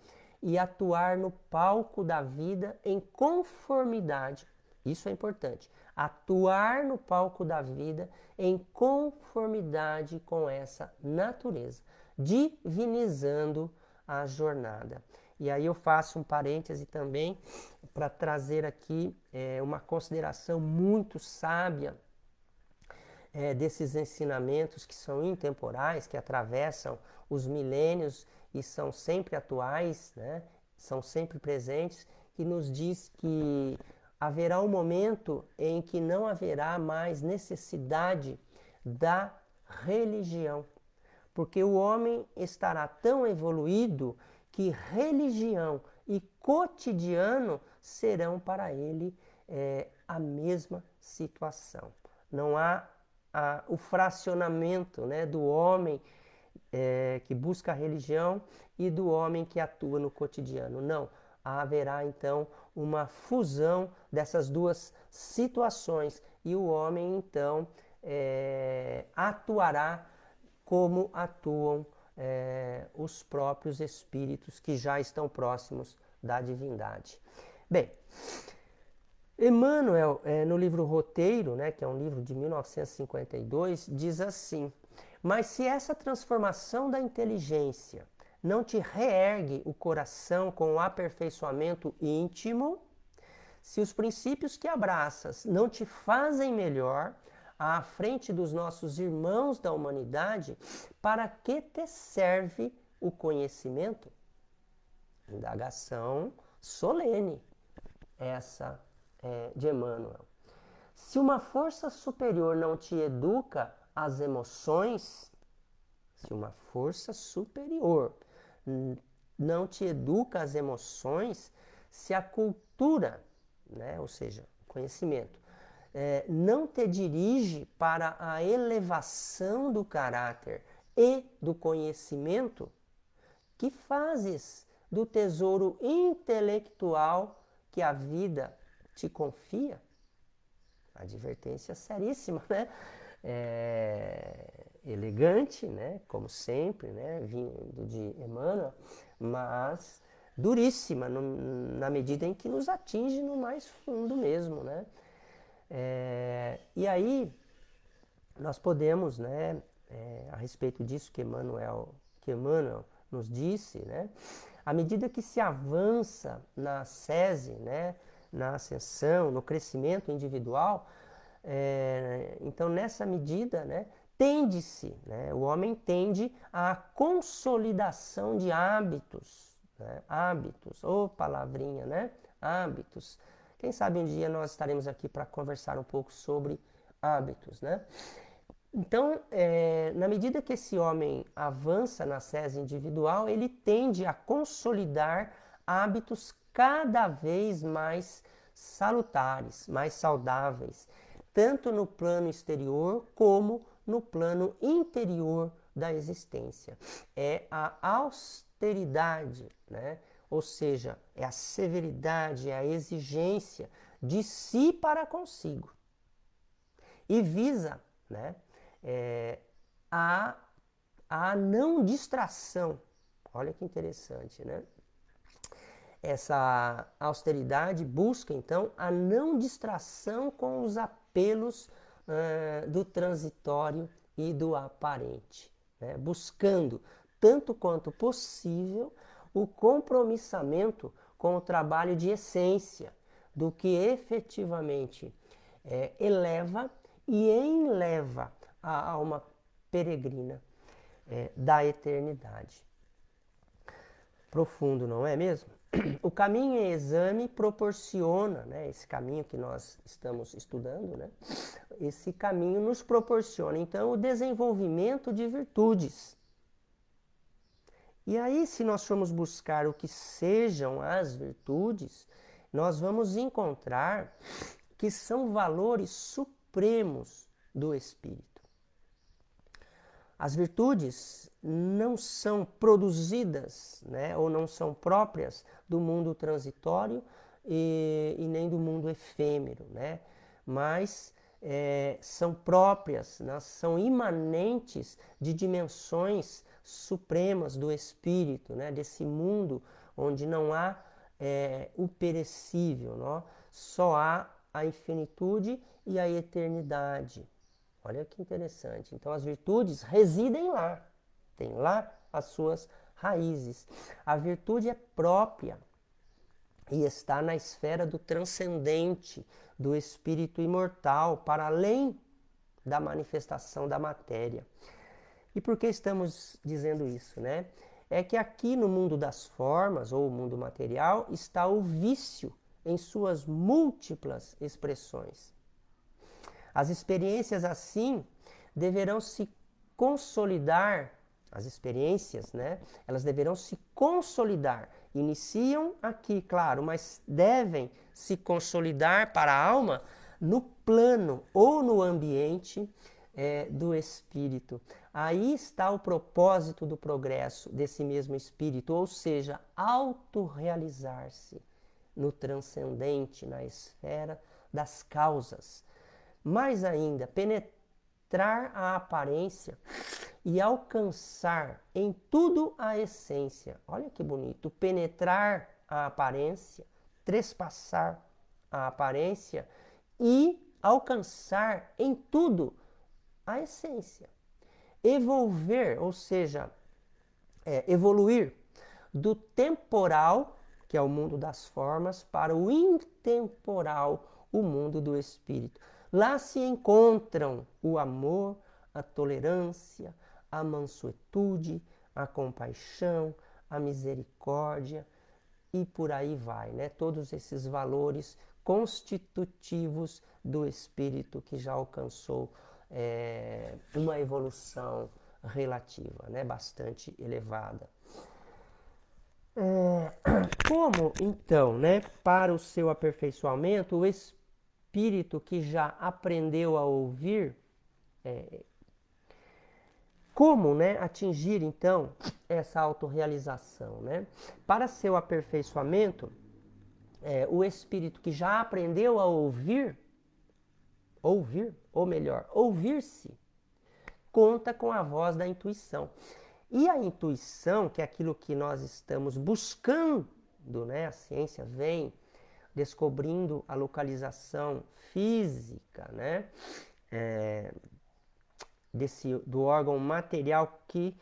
e atuar no palco da vida em conformidade. Isso é importante. Atuar no palco da vida em conformidade com essa natureza, divinizando a jornada. E aí eu faço um parêntese também para trazer aqui é, uma consideração muito sábia é, desses ensinamentos que são intemporais, que atravessam os milênios e são sempre atuais, né? são sempre presentes, que nos diz que haverá um momento em que não haverá mais necessidade da religião, porque o homem estará tão evoluído que religião e cotidiano serão para ele é, a mesma situação. Não há a, o fracionamento né, do homem é, que busca a religião e do homem que atua no cotidiano. Não. Haverá então uma fusão dessas duas situações e o homem então é, atuará como atuam é, os próprios espíritos que já estão próximos da divindade. Bem, Emmanuel, é, no livro Roteiro, né, que é um livro de 1952, diz assim: mas se essa transformação da inteligência não te reergue o coração com o aperfeiçoamento íntimo, se os princípios que abraças não te fazem melhor à frente dos nossos irmãos da humanidade, para que te serve o conhecimento? Indagação solene essa é, de Emmanuel. Se uma força superior não te educa as emoções, se uma força superior não te educa as emoções, se a cultura, né, ou seja, conhecimento, é, não te dirige para a elevação do caráter e do conhecimento, que fazes do tesouro intelectual que a vida te confia? Advertência seríssima, né? é, elegante, né? como sempre, né? vindo de Emmanuel, mas duríssima no, na medida em que nos atinge no mais fundo mesmo. Né? É, e aí nós podemos, né, é, a respeito disso que Emmanuel, que Emmanuel nos disse, né, à medida que se avança na sese, né, na ascensão, no crescimento individual, é, então, nessa medida, né, tende-se, né, o homem tende à consolidação de hábitos, né, hábitos, ou palavrinha, né, hábitos. Quem sabe um dia nós estaremos aqui para conversar um pouco sobre hábitos, né? Então, é, na medida que esse homem avança na sese individual, ele tende a consolidar hábitos cada vez mais salutares, mais saudáveis tanto no plano exterior como no plano interior da existência. É a austeridade, né? ou seja, é a severidade, é a exigência de si para consigo. E visa né? É, a, a não distração. Olha que interessante, né? Essa austeridade busca, então, a não distração com os apegos pelos é, do transitório e do aparente, né? buscando tanto quanto possível o compromissamento com o trabalho de essência do que efetivamente é, eleva e enleva a alma peregrina é, da eternidade. Profundo, não é mesmo? o caminho em exame proporciona, né, esse caminho que nós estamos estudando, né, esse caminho nos proporciona, então, o desenvolvimento de virtudes. E aí, se nós formos buscar o que sejam as virtudes, nós vamos encontrar que são valores supremos do Espírito. As virtudes não são produzidas né, ou não são próprias do mundo transitório e, e nem do mundo efêmero, né? mas é, são próprias, né, são imanentes de dimensões supremas do espírito, né, desse mundo onde não há é, o perecível, não? só há a infinitude e a eternidade. Olha que interessante. Então, as virtudes residem lá, tem lá as suas raízes. A virtude é própria e está na esfera do transcendente, do espírito imortal, para além da manifestação da matéria. E por que estamos dizendo isso, né? É que aqui no mundo das formas ou mundo material está o vício em suas múltiplas expressões. As experiências assim deverão se consolidar, as experiências, né? Elas deverão se consolidar. Iniciam aqui, claro, mas devem se consolidar para a alma no plano ou no ambiente é, do espírito. Aí está o propósito do progresso desse mesmo espírito, ou seja, autorrealizar-se no transcendente, na esfera das causas mais ainda, penetrar a aparência e alcançar em tudo a essência. Olha que bonito. Penetrar a aparência, trespassar a aparência e alcançar em tudo a essência. Evolver, ou seja, é, evoluir do temporal, que é o mundo das formas, para o intemporal, o mundo do espírito. Lá se encontram o amor, a tolerância, a mansuetude, a compaixão, a misericórdia e por aí vai, né? Todos esses valores constitutivos do espírito que já alcançou é, uma evolução relativa, né? Bastante elevada. É, como então, né? Para o seu aperfeiçoamento, o espírito espírito que já aprendeu a ouvir, é, como né, atingir então essa autorrealização? Né? Para seu aperfeiçoamento, é, o espírito que já aprendeu a ouvir, ouvir, ou melhor, ouvir-se, conta com a voz da intuição. E a intuição, que é aquilo que nós estamos buscando, né, a ciência vem descobrindo a localização física, né? É, desse, do órgão material que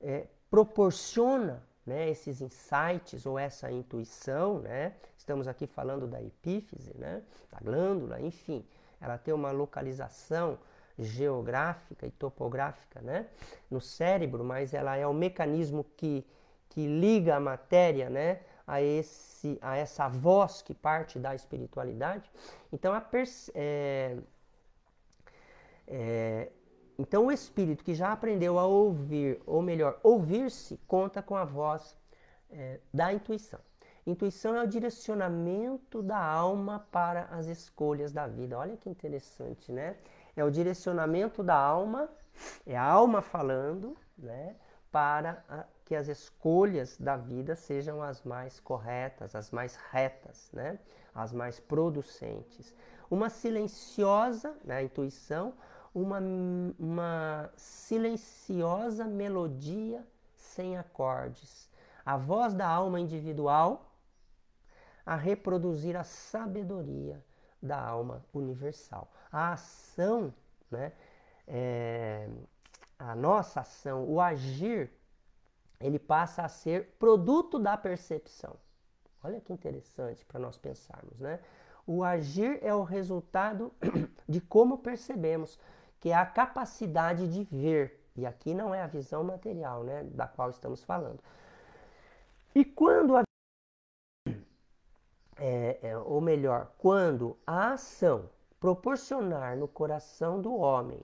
é, proporciona né, esses insights ou essa intuição, né? Estamos aqui falando da epífise, né? Da glândula, enfim, ela tem uma localização geográfica e topográfica, né? No cérebro, mas ela é o mecanismo que, que liga a matéria, né? a, esse, a essa voz que parte da espiritualidade. Então, a é, é, então o espírito que já aprendeu a ouvir, ou melhor, ouvir-se, conta com a voz é, da intuição. Intuição é o direcionamento da alma para as escolhas da vida. Olha que interessante, né? É o direcionamento da alma, é a alma falando, né? Para que as escolhas da vida sejam as mais corretas, as mais retas, né? as mais producentes. Uma silenciosa, né, intuição, uma, uma silenciosa melodia sem acordes. A voz da alma individual a reproduzir a sabedoria da alma universal. A ação, né, é, a nossa ação, o agir ele passa a ser produto da percepção. Olha que interessante para nós pensarmos, né? O agir é o resultado de como percebemos, que é a capacidade de ver. E aqui não é a visão material, né, da qual estamos falando. E quando a é, é, ou melhor, quando a ação proporcionar no coração do homem,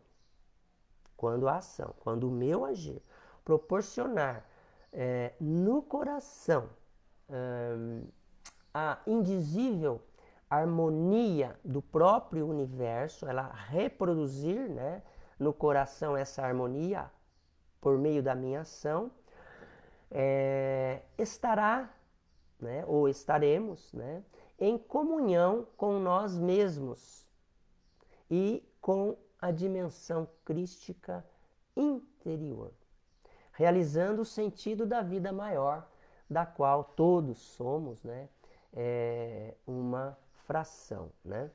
quando a ação, quando o meu agir proporcionar é, no coração a indizível harmonia do próprio universo, ela reproduzir né, no coração essa harmonia por meio da minha ação, é, estará, né, ou estaremos, né, em comunhão com nós mesmos e com a dimensão crística interior realizando o sentido da vida maior, da qual todos somos né, é, uma fração. Né?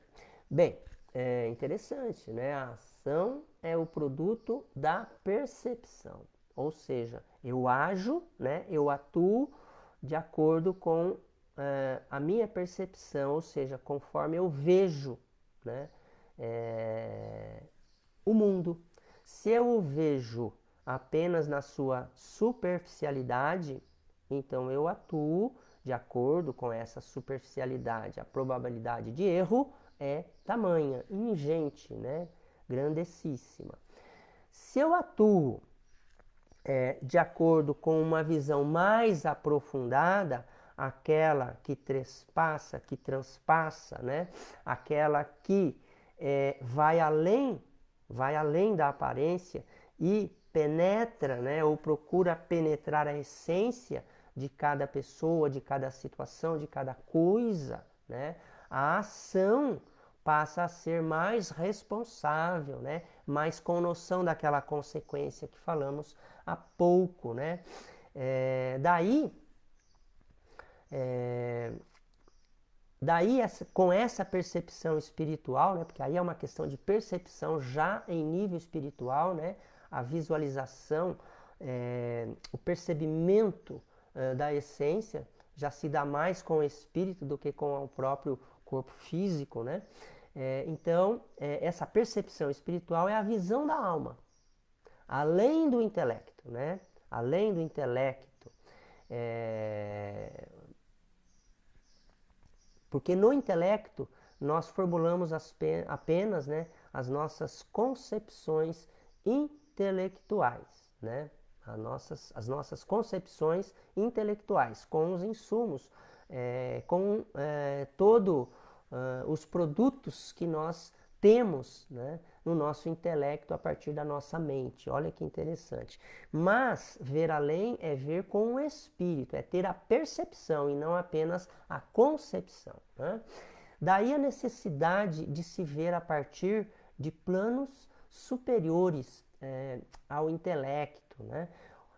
Bem, é interessante, né? a ação é o produto da percepção, ou seja, eu ajo, né, eu atuo de acordo com é, a minha percepção, ou seja, conforme eu vejo né, é, o mundo. Se eu o vejo apenas na sua superficialidade, então eu atuo de acordo com essa superficialidade. A probabilidade de erro é tamanha, ingente, né? grandessíssima. Se eu atuo é, de acordo com uma visão mais aprofundada, aquela que trespassa, que transpassa, né? aquela que é, vai além, vai além da aparência e penetra, né, ou procura penetrar a essência de cada pessoa, de cada situação, de cada coisa, né, a ação passa a ser mais responsável, né, mais com noção daquela consequência que falamos há pouco, né. É, daí, é, daí essa, com essa percepção espiritual, né, porque aí é uma questão de percepção já em nível espiritual, né, a visualização, é, o percebimento é, da essência já se dá mais com o espírito do que com o próprio corpo físico, né? É, então, essa percepção espiritual é a visão da alma, além do intelecto, né? Além do intelecto. Porque no intelecto nós formulamos apenas né, as nossas concepções internas intelectuais, né? As nossas, as nossas concepções intelectuais, com os insumos, é, com é, uh, os produtos que nós temos né, no nosso intelecto a partir da nossa mente. Olha que interessante. Mas ver além é ver com o espírito, é ter a percepção e não apenas a concepção. Né? Daí a necessidade de se ver a partir de planos superiores é, ao intelecto, né?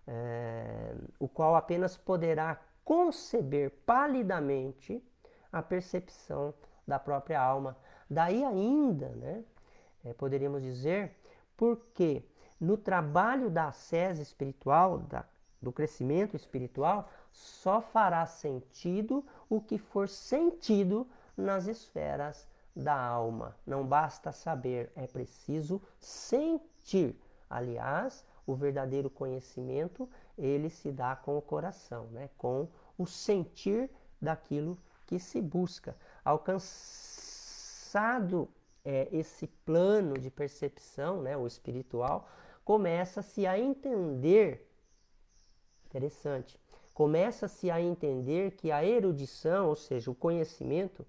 É, o qual apenas poderá conceber palidamente a percepção da própria alma. Daí ainda, né, é, poderíamos dizer, porque no trabalho da ascese espiritual, da, do crescimento espiritual, só fará sentido o que for sentido nas esferas da alma. Não basta saber, é preciso sentir Aliás, o verdadeiro conhecimento, ele se dá com o coração, né? com o sentir daquilo que se busca. Alcançado é, esse plano de percepção, né, o espiritual, começa-se a entender, interessante, começa-se a entender que a erudição, ou seja, o conhecimento,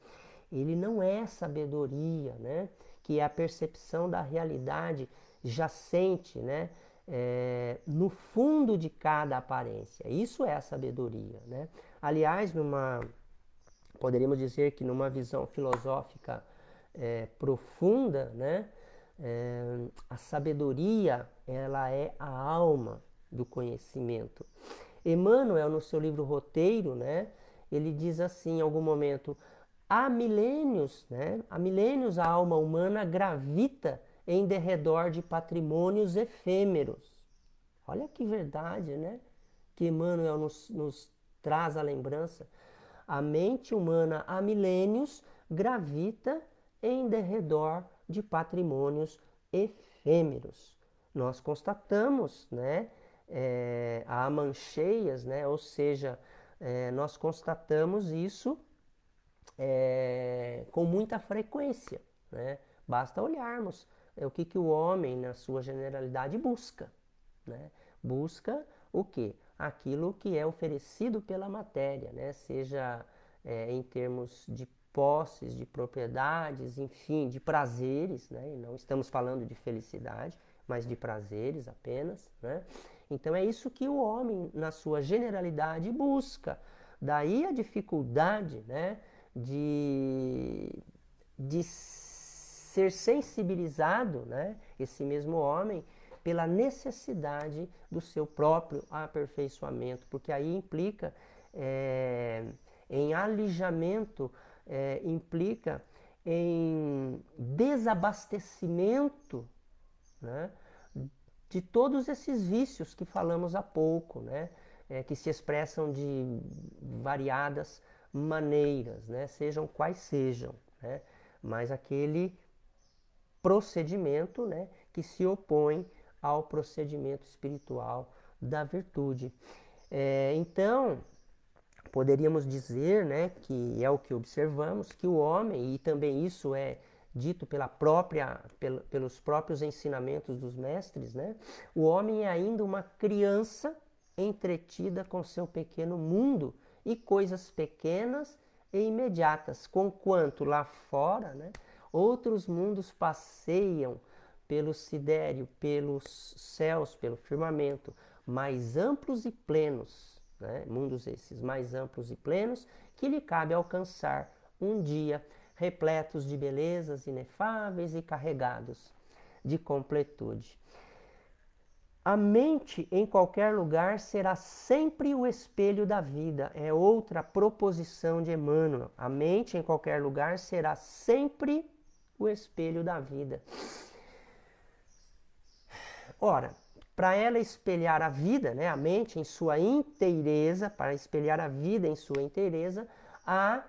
ele não é sabedoria, né, que é a percepção da realidade jacente, né? É, no fundo de cada aparência. Isso é a sabedoria, né? Aliás, numa poderíamos dizer que numa visão filosófica é, profunda, né? É, a sabedoria ela é a alma do conhecimento. Emmanuel no seu livro Roteiro, né? Ele diz assim, em algum momento, há milênios, né? Há milênios a alma humana gravita em derredor de patrimônios efêmeros. Olha que verdade, né? Que Emmanuel nos, nos traz a lembrança. A mente humana há milênios gravita em derredor de patrimônios efêmeros. Nós constatamos, né? É, há mancheias, né? Ou seja, é, nós constatamos isso é, com muita frequência, né? Basta olharmos é o que, que o homem, na sua generalidade, busca. Né? Busca o que? Aquilo que é oferecido pela matéria, né? seja é, em termos de posses, de propriedades, enfim, de prazeres, né? E não estamos falando de felicidade, mas de prazeres apenas, né? Então é isso que o homem, na sua generalidade, busca. Daí a dificuldade, né, de, de ser sensibilizado, né, esse mesmo homem, pela necessidade do seu próprio aperfeiçoamento, porque aí implica é, em alijamento, é, implica em desabastecimento né, de todos esses vícios que falamos há pouco, né, é, que se expressam de variadas maneiras, né, sejam quais sejam. Né, mas aquele procedimento né, que se opõe ao procedimento espiritual da virtude. É, então, poderíamos dizer né, que é o que observamos, que o homem, e também isso é dito pela própria, pel, pelos próprios ensinamentos dos mestres, né, o homem é ainda uma criança entretida com seu pequeno mundo e coisas pequenas e imediatas, conquanto lá fora, né, Outros mundos passeiam pelo sidério, pelos céus, pelo firmamento, mais amplos e plenos, né? mundos esses mais amplos e plenos, que lhe cabe alcançar um dia, repletos de belezas inefáveis e carregados de completude. A mente em qualquer lugar será sempre o espelho da vida, é outra proposição de Emmanuel. A mente em qualquer lugar será sempre o espelho da vida. Ora, para ela espelhar a vida, né, a mente em sua inteireza, para espelhar a vida em sua inteireza, há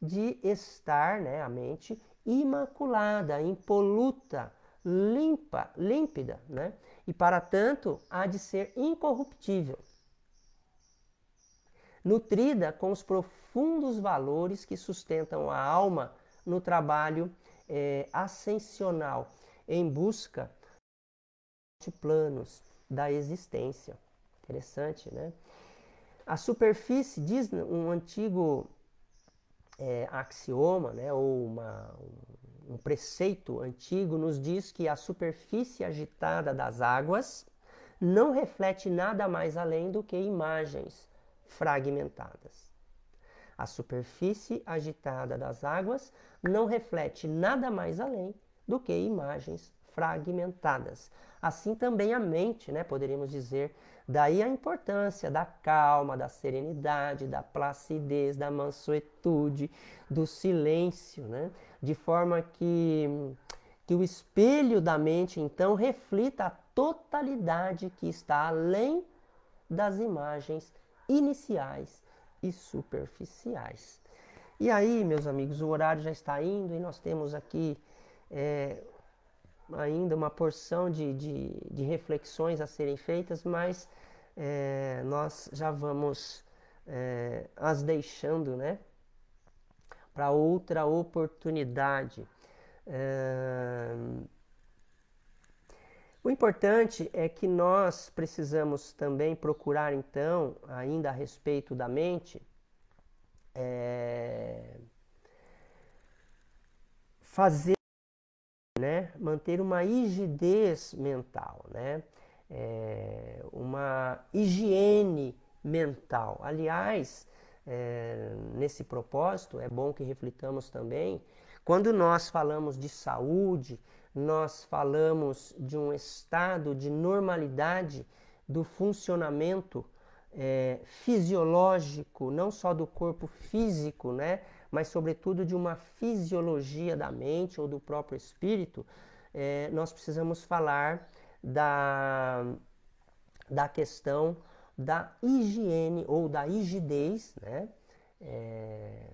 de estar, né, a mente imaculada, impoluta, limpa, límpida, né? E para tanto há de ser incorruptível, nutrida com os profundos valores que sustentam a alma no trabalho é, ascensional em busca de planos da existência. Interessante, né? A superfície, diz um antigo é, axioma, né, ou uma, um preceito antigo, nos diz que a superfície agitada das águas não reflete nada mais além do que imagens fragmentadas. A superfície agitada das águas não reflete nada mais além do que imagens fragmentadas. Assim também a mente, né, poderíamos dizer, daí a importância da calma, da serenidade, da placidez, da mansuetude, do silêncio, né? De forma que que o espelho da mente então reflita a totalidade que está além das imagens iniciais e superficiais. E aí, meus amigos, o horário já está indo e nós temos aqui é, ainda uma porção de, de, de, reflexões a serem feitas, mas é, nós já vamos é, as deixando né, para outra oportunidade. É, o importante é que nós precisamos também procurar, então, ainda a respeito da mente, é, fazer, né, manter uma rigidez mental, né, é, uma higiene mental. Aliás, é, nesse propósito, é bom que reflitamos também, quando nós falamos de saúde, nós falamos de um estado de normalidade do funcionamento é, fisiológico, não só do corpo físico, né? mas sobretudo de uma fisiologia da mente ou do próprio espírito, é, nós precisamos falar da, da questão da higiene ou da rigidez, né? É,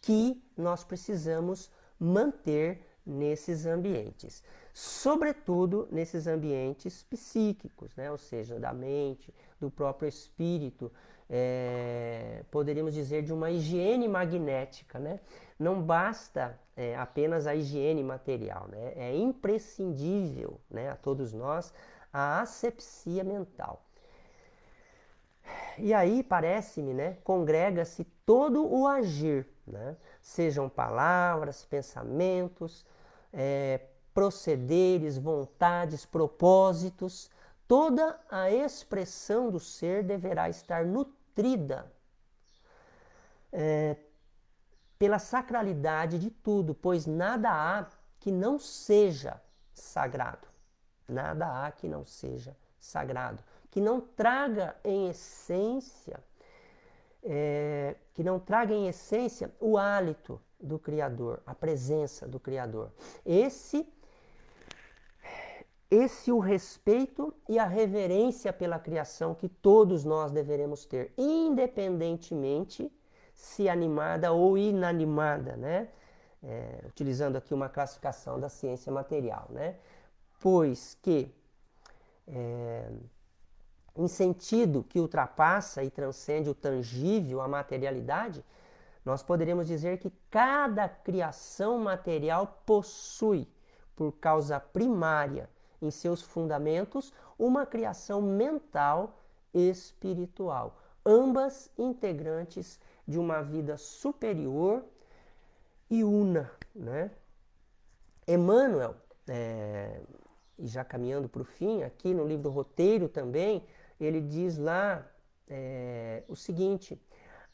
que nós precisamos manter nesses ambientes, sobretudo nesses ambientes psíquicos, né? ou seja, da mente, do próprio espírito, é, poderíamos dizer de uma higiene magnética. Né? Não basta é, apenas a higiene material, né? é imprescindível né, a todos nós a asepsia mental. E aí, parece-me, né, congrega-se todo o agir. Né? sejam palavras, pensamentos, é, procederes, vontades, propósitos, toda a expressão do ser deverá estar nutrida é, pela sacralidade de tudo, pois nada há que não seja sagrado. Nada há que não seja sagrado, que não traga em essência é, que não traga em essência o hálito do Criador, a presença do Criador. Esse, esse o respeito e a reverência pela criação que todos nós deveremos ter, independentemente se animada ou inanimada, né? É, utilizando aqui uma classificação da ciência material, né? Pois que é, em sentido que ultrapassa e transcende o tangível, a materialidade, nós poderíamos dizer que cada criação material possui, por causa primária, em seus fundamentos, uma criação mental espiritual, ambas integrantes de uma vida superior e una, né? Emmanuel, é, e já caminhando para o fim, aqui no livro Roteiro também, ele diz lá é, o seguinte: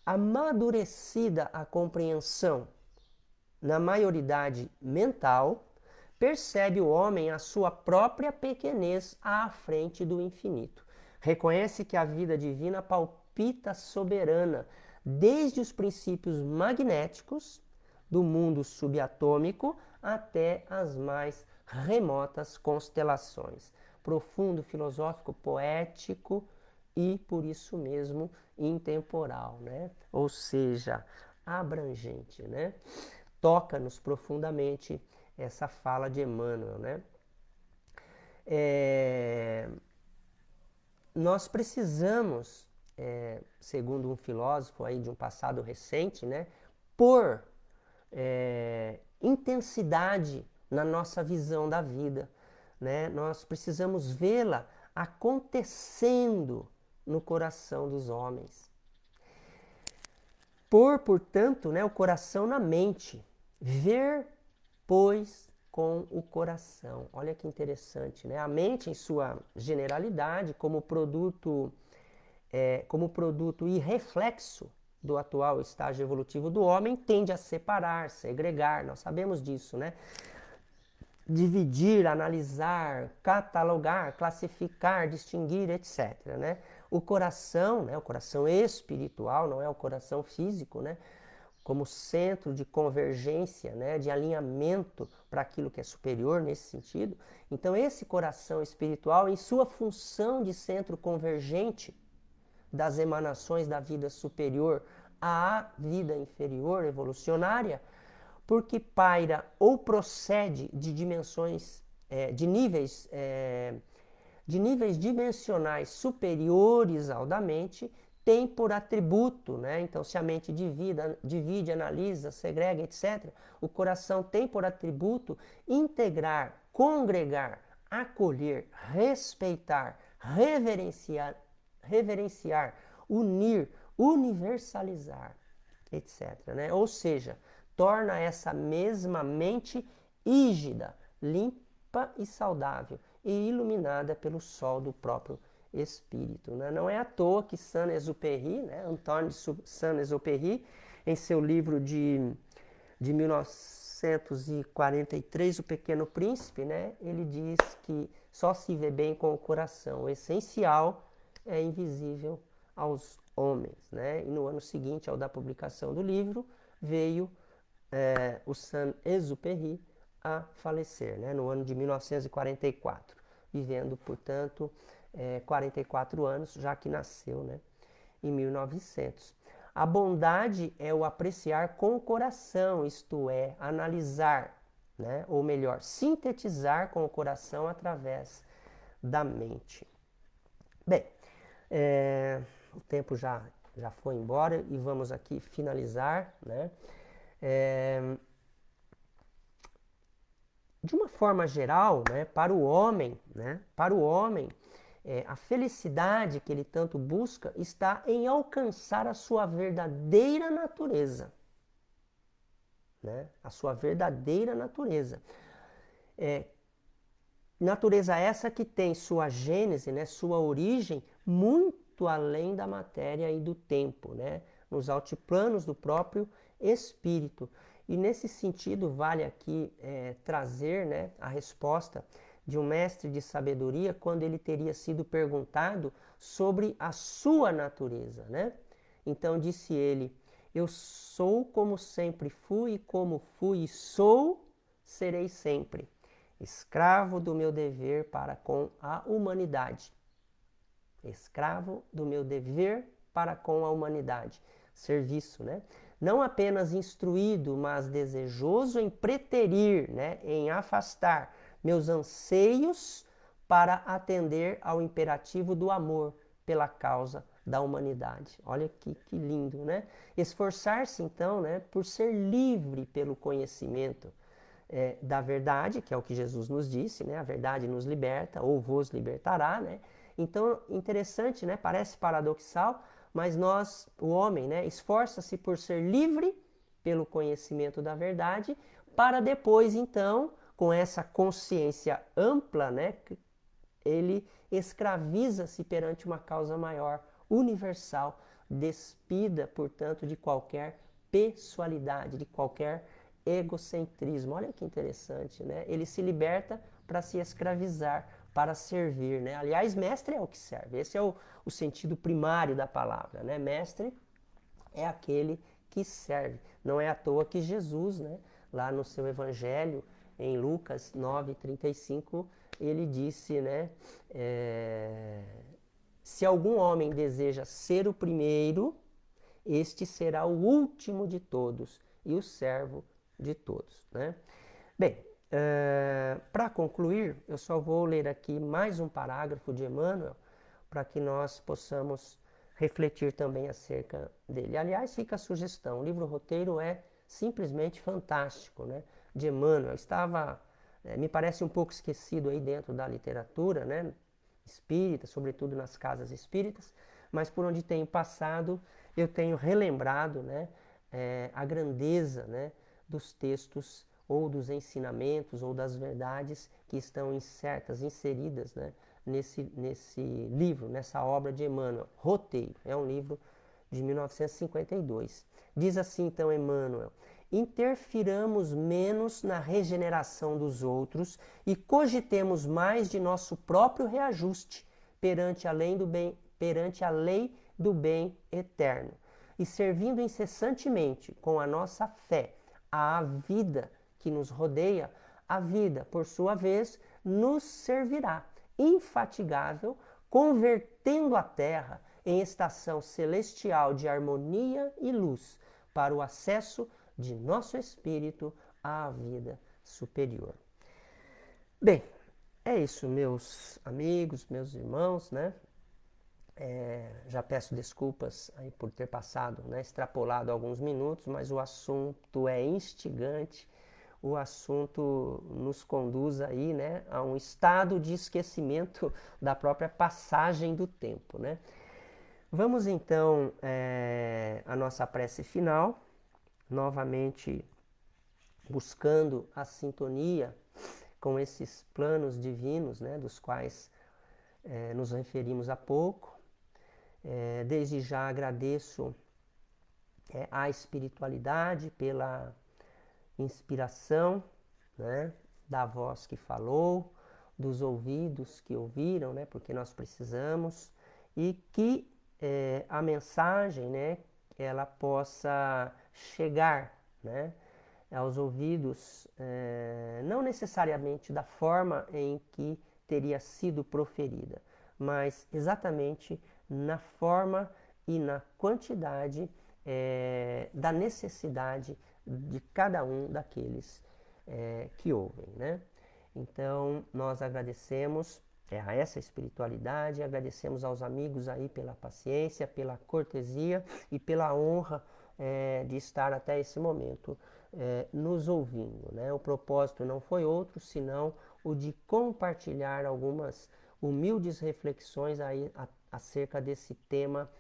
amadurecida a compreensão na maioridade mental, percebe o homem a sua própria pequenez à frente do infinito. Reconhece que a vida divina palpita soberana desde os princípios magnéticos do mundo subatômico até as mais remotas constelações profundo, filosófico, poético e, por isso mesmo, intemporal, né? ou seja, abrangente. Né? Toca-nos profundamente essa fala de Emmanuel. Né? É... Nós precisamos, é, segundo um filósofo aí de um passado recente, né, por é, intensidade na nossa visão da vida né, nós precisamos vê-la acontecendo no coração dos homens. Por, portanto, né, o coração na mente. Ver, pois, com o coração. Olha que interessante, né? A mente, em sua generalidade, como produto, é, como produto e reflexo do atual estágio evolutivo do homem, tende a separar, segregar. Nós sabemos disso, né? dividir, analisar, catalogar, classificar, distinguir, etc. Né? O coração, né, o coração espiritual, não é o coração físico, né, como centro de convergência, né, de alinhamento para aquilo que é superior nesse sentido. Então, esse coração espiritual, em sua função de centro convergente das emanações da vida superior à vida inferior evolucionária, porque paira ou procede de dimensões, é, de níveis, é, de níveis dimensionais superiores ao da mente, tem por atributo, né? Então, se a mente divide divide, analisa, segrega, etc., o coração tem por atributo integrar, congregar, acolher, respeitar, reverenciar, reverenciar, unir, universalizar, etc. Né? Ou seja, torna essa mesma mente rígida limpa e saudável e iluminada pelo sol do próprio espírito. Né? Não é à toa que Saint-Exupéry, né? Antônio Saint-Exupéry, em seu livro de, de 1943, O Pequeno Príncipe, né? ele diz que só se vê bem com o coração, o essencial é invisível aos homens. Né? E no ano seguinte ao da publicação do livro, veio é, o San Exupéry a falecer, né, no ano de 1944, vivendo, portanto, é, 44 anos, já que nasceu né, em 1900. A bondade é o apreciar com o coração, isto é, analisar, né, ou melhor, sintetizar com o coração através da mente. Bem, é, o tempo já, já foi embora e vamos aqui finalizar, né? É, de uma forma geral, né, para o homem, né, para o homem, é, a felicidade que ele tanto busca está em alcançar a sua verdadeira natureza. Né? A sua verdadeira natureza. É, natureza essa que tem sua gênese, né, sua origem, muito além da matéria e do tempo, né? nos altiplanos do próprio espírito. E nesse sentido, vale aqui é, trazer né, a resposta de um mestre de sabedoria quando ele teria sido perguntado sobre a sua natureza. Né? Então disse ele: Eu sou como sempre fui, como fui e sou, serei sempre, escravo do meu dever para com a humanidade. Escravo do meu dever para com a humanidade. Serviço, né? não apenas instruído, mas desejoso em preterir, né, em afastar meus anseios para atender ao imperativo do amor pela causa da humanidade. Olha que, que lindo, né? Esforçar-se, então, né, por ser livre pelo conhecimento é, da verdade, que é o que Jesus nos disse, né? A verdade nos liberta ou vos libertará, né? Então, interessante, né? Parece paradoxal, mas nós, o homem, né, esforça-se por ser livre pelo conhecimento da verdade, para depois, então, com essa consciência ampla, né, ele escraviza-se perante uma causa maior, universal, despida, portanto, de qualquer pessoalidade, de qualquer egocentrismo. Olha que interessante, né? Ele se liberta para se escravizar para servir, né? Aliás, mestre é o que serve. Esse é o, o sentido primário da palavra, né? Mestre é aquele que serve. Não é à toa que Jesus, né? Lá no seu evangelho, em Lucas 9, 35, ele disse, né? É, se algum homem deseja ser o primeiro, este será o último de todos e o servo de todos, né? Bem, eh, para concluir, eu só vou ler aqui mais um parágrafo de Emmanuel para que nós possamos refletir também acerca dele. Aliás, fica a sugestão: o livro roteiro é simplesmente fantástico, né? De Emmanuel. Estava, é, me parece, um pouco esquecido aí dentro da literatura, né? Espírita, sobretudo nas casas espíritas, mas por onde tenho passado, eu tenho relembrado, né? É, a grandeza, né? Dos textos ou dos ensinamentos ou das verdades que estão incertas, inseridas né, nesse, nesse livro, nessa obra de Emmanuel. Roteiro, é um livro de 1952. Diz assim então Emmanuel: interfiramos menos na regeneração dos outros e cogitemos mais de nosso próprio reajuste perante a lei do bem, perante a lei do bem eterno. E servindo incessantemente com a nossa fé à vida que nos rodeia, a vida, por sua vez, nos servirá, infatigável, convertendo a terra em estação celestial de harmonia e luz, para o acesso de nosso espírito à vida superior. Bem, é isso, meus amigos, meus irmãos, né? É, já peço desculpas aí por ter passado, né, extrapolado alguns minutos, mas o assunto é instigante o assunto nos conduz aí, né, a um estado de esquecimento da própria passagem do tempo, né? Vamos então é, eh, a nossa prece final, novamente buscando a sintonia com esses planos divinos, né, dos quais é, nos referimos há pouco. É, desde já agradeço é, à espiritualidade pela inspiração, né? Da voz que falou, dos ouvidos que ouviram, né? Porque nós precisamos e que é, a mensagem, né? Ela possa chegar, né? aos ouvidos, é, não necessariamente da forma em que teria sido proferida, mas exatamente na forma e na quantidade é, da necessidade de cada um daqueles é, que ouvem, né? Então, nós agradecemos é, a essa espiritualidade, agradecemos aos amigos aí pela paciência, pela cortesia e pela honra é, de estar até esse momento é, nos ouvindo. Né? O propósito não foi outro senão o de compartilhar algumas humildes reflexões aí a, acerca desse tema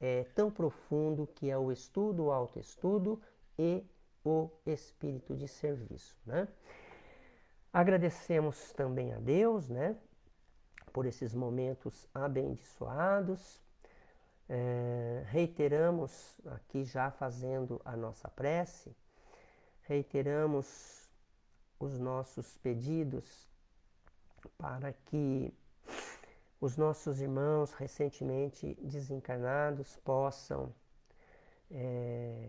é, tão profundo que é o estudo, o autoestudo e o espírito de serviço, né? Agradecemos também a Deus, né? Por esses momentos abençoados. É, reiteramos aqui já fazendo a nossa prece, reiteramos os nossos pedidos para que os nossos irmãos recentemente desencarnados possam é,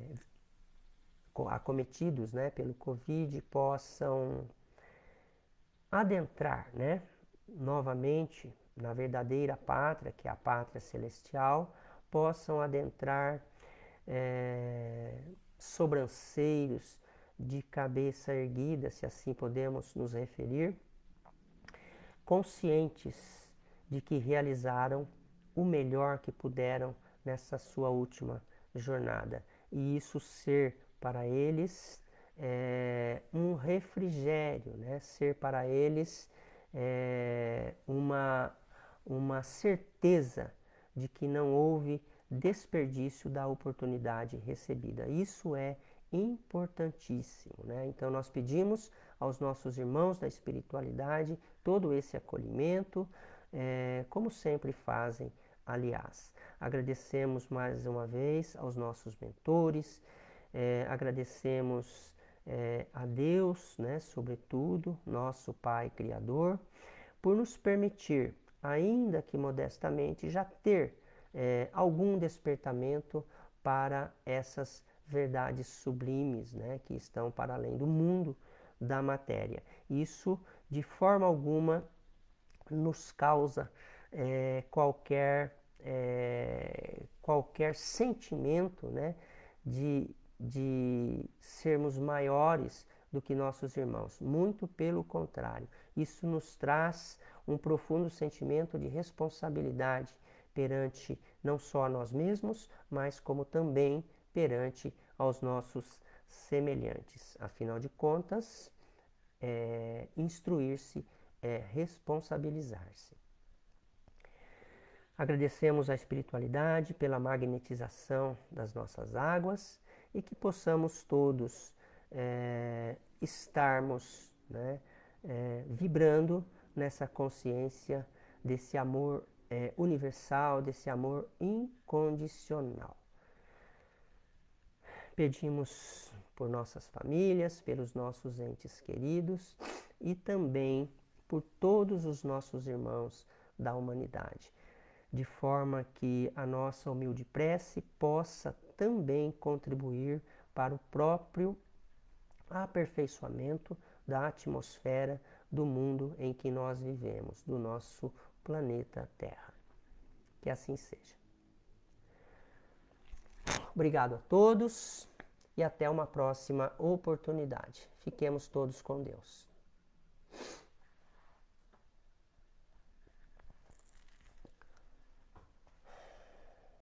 acometidos né, pelo Covid possam adentrar né, novamente na verdadeira pátria, que é a pátria celestial, possam adentrar é, sobranceiros de cabeça erguida, se assim podemos nos referir, conscientes de que realizaram o melhor que puderam nessa sua última jornada. E isso ser para eles é, um refrigério, né? ser para eles é, uma, uma certeza de que não houve desperdício da oportunidade recebida. Isso é importantíssimo. Né? Então, nós pedimos aos nossos irmãos da espiritualidade todo esse acolhimento, é, como sempre fazem, aliás. Agradecemos mais uma vez aos nossos mentores é, agradecemos é, a Deus, né, sobretudo, nosso Pai Criador, por nos permitir, ainda que modestamente, já ter é, algum despertamento para essas verdades sublimes né, que estão para além do mundo da matéria. Isso, de forma alguma, nos causa é, qualquer, é, qualquer sentimento né, de de sermos maiores do que nossos irmãos. Muito pelo contrário, isso nos traz um profundo sentimento de responsabilidade perante não só a nós mesmos, mas como também perante aos nossos semelhantes. Afinal de contas, é, instruir-se é responsabilizar-se. Agradecemos à espiritualidade pela magnetização das nossas águas e que possamos todos é, estarmos né, é, vibrando nessa consciência desse amor é, universal, desse amor incondicional. Pedimos por nossas famílias, pelos nossos entes queridos e também por todos os nossos irmãos da humanidade de forma que a nossa humilde prece possa também contribuir para o próprio aperfeiçoamento da atmosfera do mundo em que nós vivemos, do nosso planeta Terra. Que assim seja. Obrigado a todos e até uma próxima oportunidade. Fiquemos todos com Deus.